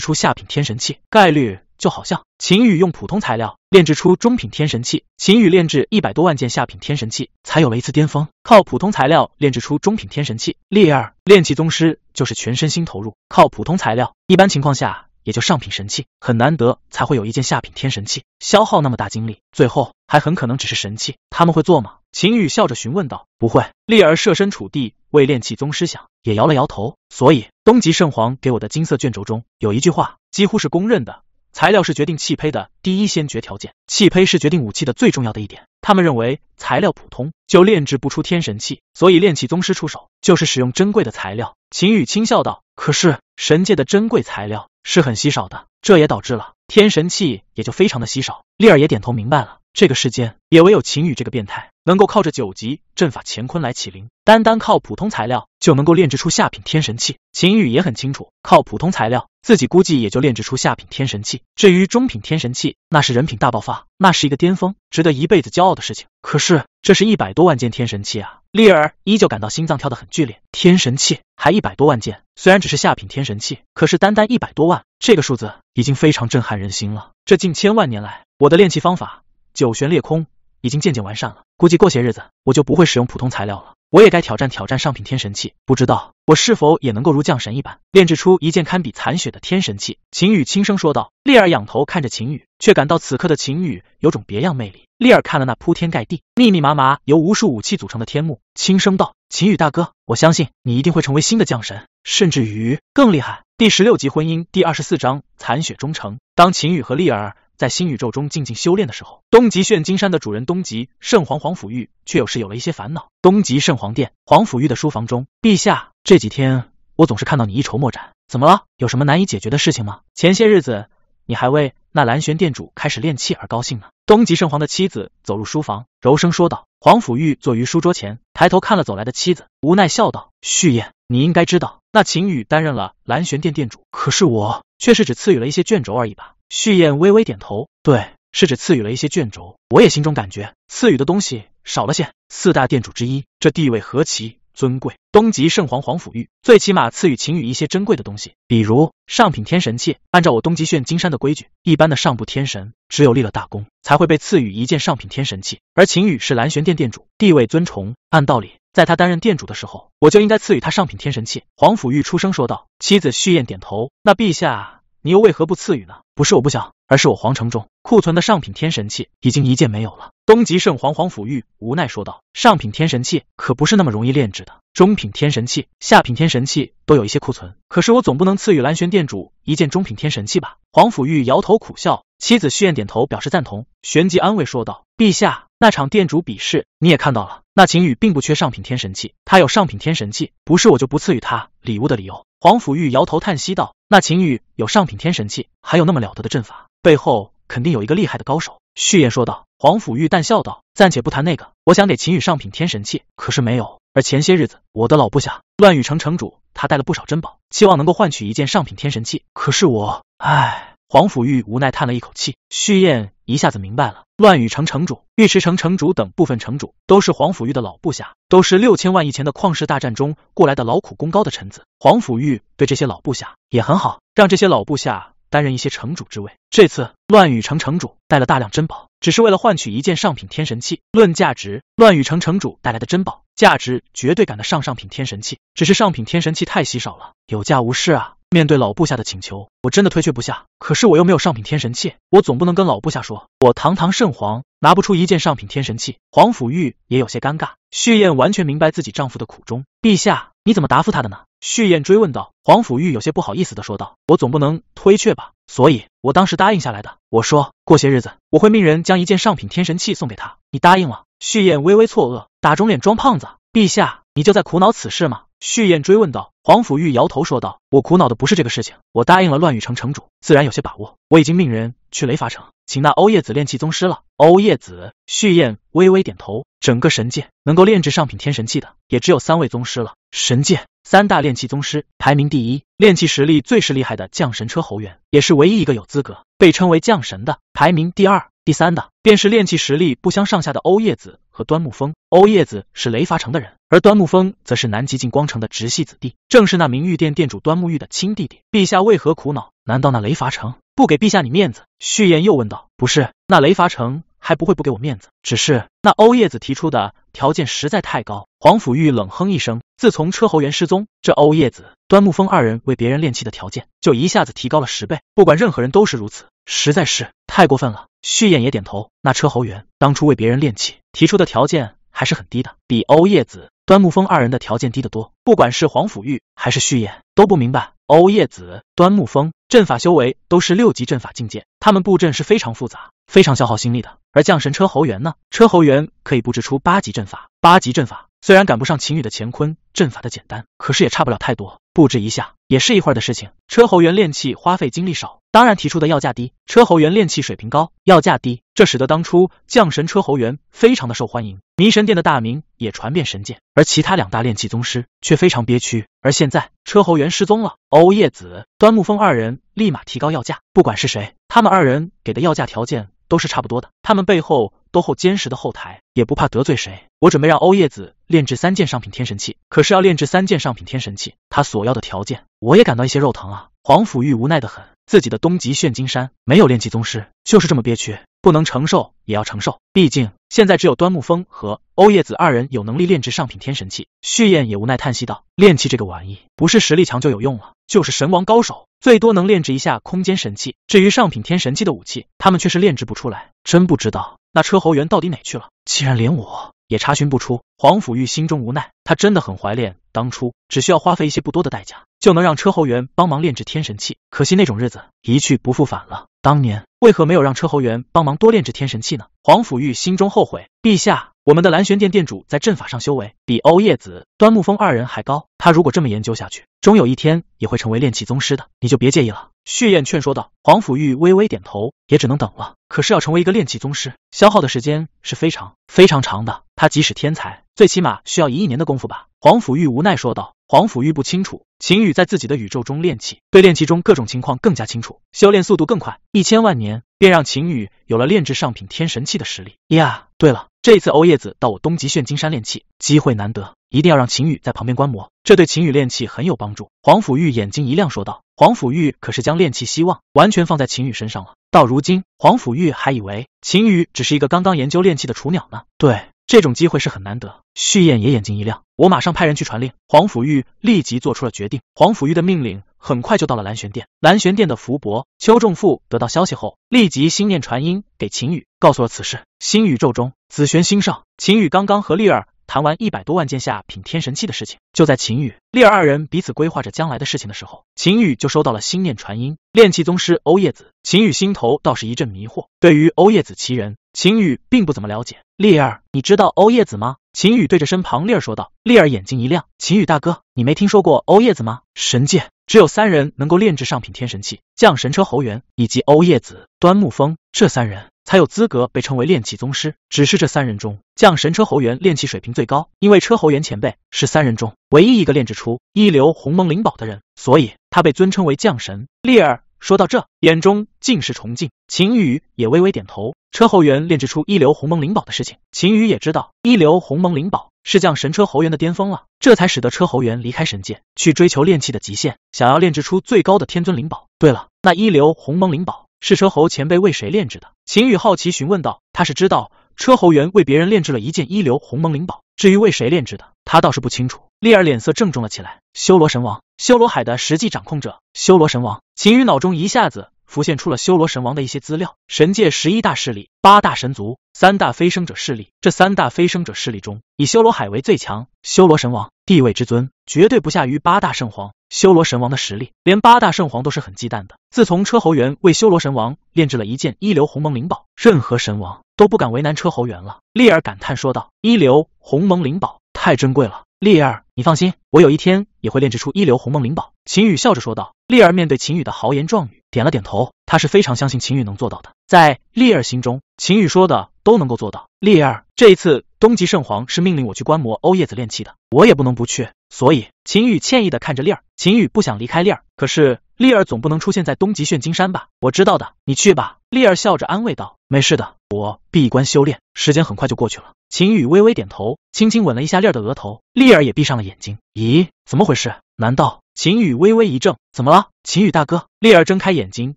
出下品天神器，概率。就好像秦羽用普通材料炼制出中品天神器，秦羽炼制一百多万件下品天神器，才有了一次巅峰。靠普通材料炼制出中品天神器，丽儿炼气宗师就是全身心投入，靠普通材料，一般情况下也就上品神器，很难得才会有一件下品天神器，消耗那么大精力，最后还很可能只是神器。他们会做吗？秦羽笑着询问道。不会，丽儿设身处地为炼气宗师想，也摇了摇头。所以东极圣皇给我的金色卷轴中有一句话，几乎是公认的。材料是决定气胚的第一先决条件，气胚是决定武器的最重要的一点。他们认为材料普通就炼制不出天神器，所以炼器宗师出手就是使用珍贵的材料。秦羽轻笑道：“可是神界的珍贵材料是很稀少的，这也导致了天神器也就非常的稀少。”丽儿也点头明白了，这个世间也唯有秦羽这个变态。能够靠着九级阵法乾坤来起灵，单单靠普通材料就能够炼制出下品天神器。秦羽也很清楚，靠普通材料，自己估计也就炼制出下品天神器。至于中品天神器，那是人品大爆发，那是一个巅峰，值得一辈子骄傲的事情。可是，这是一百多万件天神器啊！丽儿依旧感到心脏跳得很剧烈。天神器还一百多万件，虽然只是下品天神器，可是单单一百多万这个数字，已经非常震撼人心了。这近千万年来，我的炼器方法九玄裂空。已经渐渐完善了，估计过些日子我就不会使用普通材料了。我也该挑战挑战上品天神器，不知道我是否也能够如降神一般炼制出一件堪比残雪的天神器。秦宇轻声说道。丽儿仰头看着秦宇，却感到此刻的秦宇有种别样魅力。丽儿看了那铺天盖地、密密麻麻由无数武器组成的天幕，轻声道：“秦宇大哥，我相信你一定会成为新的降神，甚至于更厉害。”第十六集婚姻第二十四章残雪忠诚。当秦宇和丽儿。在新宇宙中静静修炼的时候，东极炫金山的主人东极圣皇皇甫玉却有时有了一些烦恼。东极圣皇殿，皇甫玉的书房中，陛下，这几天我总是看到你一筹莫展，怎么了？有什么难以解决的事情吗？前些日子你还为那蓝玄殿主开始炼气而高兴呢。东极圣皇的妻子走入书房，柔声说道。皇甫玉坐于书桌前，抬头看了走来的妻子，无奈笑道：“旭彦，你应该知道，那秦羽担任了蓝玄殿殿主，可是我却是只赐予了一些卷轴而已吧。”旭彦微微点头，对，是指赐予了一些卷轴。我也心中感觉，赐予的东西少了些。四大店主之一，这地位何其尊贵。东极圣皇皇甫玉，最起码赐予秦羽一些珍贵的东西，比如上品天神器。按照我东极炫金山的规矩，一般的上部天神，只有立了大功，才会被赐予一件上品天神器。而秦羽是蓝玄殿殿主，地位尊崇，按道理，在他担任店主的时候，我就应该赐予他上品天神器。黄甫玉出声说道。妻子旭彦点头，那陛下，你又为何不赐予呢？不是我不想。而是我皇城中库存的上品天神器已经一件没有了。东极圣皇皇甫玉无奈说道：“上品天神器可不是那么容易炼制的，中品天神器、下品天神器都有一些库存，可是我总不能赐予蓝玄殿主一件中品天神器吧？”皇甫玉摇头苦笑。妻子徐燕点头表示赞同，旋即安慰说道：“陛下，那场殿主比试你也看到了，那秦羽并不缺上品天神器，他有上品天神器，不是我就不赐予他礼物的理由。”皇甫玉摇头叹息道：“那秦羽有上品天神器，还有那么了得的阵法。”背后肯定有一个厉害的高手，旭彦说道。黄甫玉淡笑道：“暂且不谈那个，我想给秦羽上品天神器，可是没有。而前些日子，我的老部下乱羽城城主，他带了不少珍宝，期望能够换取一件上品天神器。可是我……唉。”黄甫玉无奈叹了一口气。旭彦一下子明白了，乱羽城城主、尉迟城城主等部分城主都是黄甫玉的老部下，都是六千万亿前的旷世大战中过来的劳苦功高的臣子。黄甫玉对这些老部下也很好，让这些老部下。担任一些城主之位，这次乱羽城城主带了大量珍宝，只是为了换取一件上品天神器。论价值，乱羽城城主带来的珍宝价值绝对赶得上上品天神器，只是上品天神器太稀少了，有价无市啊。面对老部下的请求，我真的推却不下，可是我又没有上品天神器，我总不能跟老部下说我堂堂圣皇拿不出一件上品天神器。黄甫玉也有些尴尬，旭燕完全明白自己丈夫的苦衷，陛下你怎么答复他的呢？旭燕追问道，黄甫玉有些不好意思的说道：“我总不能推却吧，所以我当时答应下来的。我说过些日子，我会命人将一件上品天神器送给他。你答应了？”旭燕微微错愕，打肿脸装胖子。陛下，你就在苦恼此事吗？”旭燕追问道。黄甫玉摇头说道：“我苦恼的不是这个事情，我答应了乱羽城城主，自然有些把握。我已经命人去雷法城，请那欧叶子炼器宗师了。”欧叶子，旭燕微微点头。整个神界能够炼制上品天神器的，也只有三位宗师了。神界。三大炼器宗师，排名第一，炼器实力最是厉害的降神车侯元，也是唯一一个有资格被称为降神的。排名第二、第三的，便是炼器实力不相上下的欧叶子和端木峰。欧叶子是雷伐城的人，而端木峰则是南极境光城的直系子弟，正是那名玉殿殿主端木玉的亲弟弟。陛下为何苦恼？难道那雷伐城不给陛下你面子？旭艳又问道。不是，那雷伐城。还不会不给我面子，只是那欧叶子提出的条件实在太高。黄甫玉冷哼一声，自从车侯元失踪，这欧叶子、端木峰二人为别人练气的条件就一下子提高了十倍。不管任何人都是如此，实在是太过分了。旭彦也点头，那车侯元当初为别人练气提出的条件还是很低的，比欧叶子、端木峰二人的条件低得多。不管是黄甫玉还是旭彦，都不明白欧叶子、端木峰阵法修为都是六级阵法境界，他们布阵是非常复杂。非常消耗心力的。而降神车侯元呢？车侯元可以布置出八级阵法。八级阵法虽然赶不上秦羽的乾坤阵法的简单，可是也差不了太多。布置一下也是一会儿的事情。车侯元练气花费精力少，当然提出的要价低。车侯元练气水平高，要价低，这使得当初降神车侯元非常的受欢迎。迷神殿的大名也传遍神界，而其他两大炼气宗师却非常憋屈。而现在车侯元失踪了，欧叶子、端木风二人立马提高要价。不管是谁，他们二人给的要价条件。都是差不多的，他们背后都后坚实的后台，也不怕得罪谁。我准备让欧叶子炼制三件上品天神器，可是要炼制三件上品天神器，他所要的条件，我也感到一些肉疼啊。黄甫玉无奈的很，自己的东极炫金山没有炼气宗师，就是这么憋屈。不能承受也要承受，毕竟现在只有端木峰和欧叶子二人有能力炼制上品天神器。旭燕也无奈叹息道：“炼器这个玩意，不是实力强就有用了，就是神王高手，最多能炼制一下空间神器。至于上品天神器的武器，他们却是炼制不出来。真不知道那车侯元到底哪去了，竟然连我也查询不出。”黄甫玉心中无奈，他真的很怀念当初，只需要花费一些不多的代价，就能让车侯元帮忙炼制天神器。可惜那种日子一去不复返了。当年为何没有让车侯元帮忙多炼制天神器呢？黄甫玉心中后悔。陛下，我们的蓝玄殿殿主在阵法上修为比欧叶子、端木风二人还高，他如果这么研究下去，终有一天也会成为炼器宗师的。你就别介意了。旭艳劝说道。黄甫玉微微点头，也只能等了。可是要成为一个炼器宗师，消耗的时间是非常非常长的。他即使天才，最起码需要一亿年的功夫吧？黄甫玉无奈说道。黄甫玉不清楚，秦羽在自己的宇宙中炼气，对炼气中各种情况更加清楚，修炼速度更快，一千万年便让秦羽有了炼制上品天神器的实力呀。对了，这次欧叶子到我东极炫金山炼气，机会难得，一定要让秦羽在旁边观摩，这对秦羽炼气很有帮助。黄甫玉眼睛一亮说道。黄甫玉可是将炼气希望完全放在秦羽身上了，到如今，黄甫玉还以为秦羽只是一个刚刚研究炼气的雏鸟呢。对。这种机会是很难得，旭彦也眼睛一亮，我马上派人去传令。黄甫玉立即做出了决定，黄甫玉的命令很快就到了蓝玄殿。蓝玄殿的福伯邱仲富得到消息后，立即心念传音给秦羽，告诉了此事。新宇宙中，紫玄星上，秦羽刚刚和丽儿。谈完一百多万件下品天神器的事情，就在秦宇、丽儿二人彼此规划着将来的事情的时候，秦宇就收到了心念传音，炼器宗师欧叶子。秦宇心头倒是一阵迷惑，对于欧叶子其人，秦宇并不怎么了解。丽儿，你知道欧叶子吗？秦宇对着身旁丽儿说道。丽儿眼睛一亮，秦宇大哥，你没听说过欧叶子吗？神界。只有三人能够炼制上品天神器，降神车侯元以及欧叶子、端木风这三人，才有资格被称为炼器宗师。只是这三人中，降神车侯元炼器水平最高，因为车侯元前辈是三人中唯一一个炼制出一流鸿蒙灵宝的人，所以他被尊称为降神。丽儿。说到这，眼中尽是崇敬。秦羽也微微点头。车侯元炼制出一流鸿蒙灵宝的事情，秦羽也知道。一流鸿蒙灵宝是将神车侯元的巅峰了，这才使得车侯元离开神界，去追求炼器的极限，想要炼制出最高的天尊灵宝。对了，那一流鸿蒙灵宝是车侯前辈为谁炼制的？秦羽好奇询问道。他是知道车侯元为别人炼制了一件一流鸿蒙灵宝，至于为谁炼制的，他倒是不清楚。丽儿脸色郑重了起来。修罗神王，修罗海的实际掌控者，修罗神王。秦羽脑中一下子浮现出了修罗神王的一些资料。神界十一大势力，八大神族，三大飞升者势力。这三大飞升者势力中，以修罗海为最强。修罗神王地位之尊，绝对不下于八大圣皇。修罗神王的实力，连八大圣皇都是很忌惮的。自从车侯元为修罗神王炼制了一件一流鸿蒙灵宝，任何神王都不敢为难车侯元了。丽儿感叹说道：“一流鸿蒙灵宝，太珍贵了。”丽儿，你放心，我有一天也会炼制出一流鸿梦灵宝。秦宇笑着说道。丽儿面对秦宇的豪言壮语，点了点头。她是非常相信秦宇能做到的。在丽儿心中，秦宇说的都能够做到。丽儿，这一次东极圣皇是命令我去观摩欧叶子炼气的，我也不能不去。所以，秦宇歉意的看着丽儿。秦宇不想离开丽儿，可是丽儿总不能出现在东极炫金山吧？我知道的，你去吧。丽儿笑着安慰道，没事的。我闭关修炼，时间很快就过去了。秦宇微微点头，轻轻吻了一下丽儿的额头，丽儿也闭上了眼睛。咦，怎么回事？难道？秦宇微微一怔，怎么了？秦宇大哥，丽儿睁开眼睛，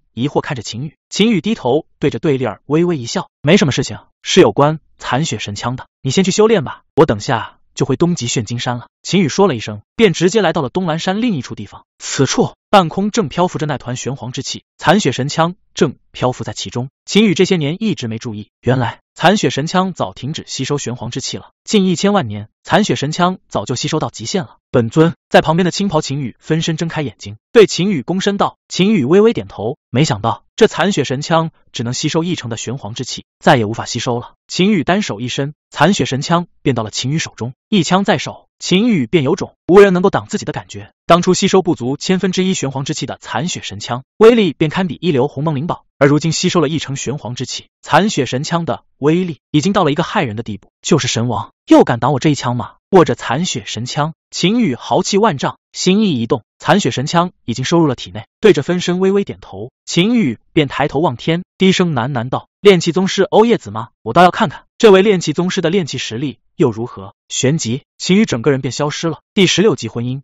疑惑看着秦宇。秦宇低头对着对丽儿微微一笑，没什么事情，是有关残血神枪的。你先去修炼吧，我等下就回东极炫金山了。秦宇说了一声，便直接来到了东兰山另一处地方。此处。半空正漂浮着那团玄黄之气，残雪神枪正漂浮在其中。秦羽这些年一直没注意，原来残雪神枪早停止吸收玄黄之气了。近一千万年，残雪神枪早就吸收到极限了。本尊在旁边的青袍秦羽分身睁开眼睛，对秦羽躬身道。秦羽微微点头，没想到。这残血神枪只能吸收一成的玄黄之气，再也无法吸收了。秦羽单手一伸，残血神枪便到了秦羽手中。一枪在手，秦羽便有种无人能够挡自己的感觉。当初吸收不足千分之一玄黄之气的残血神枪，威力便堪比一流鸿蒙灵宝，而如今吸收了一成玄黄之气，残血神枪的威力已经到了一个骇人的地步。就是神王，又敢挡我这一枪吗？握着残血神枪，秦羽豪气万丈，心意一动，残血神枪已经收入了体内。对着分身微微点头，秦羽便抬头望天，低声喃喃道：“炼气宗师欧叶子吗？我倒要看看这位炼气宗师的炼气实力又如何。”旋即，秦羽整个人便消失了。第十六集婚姻。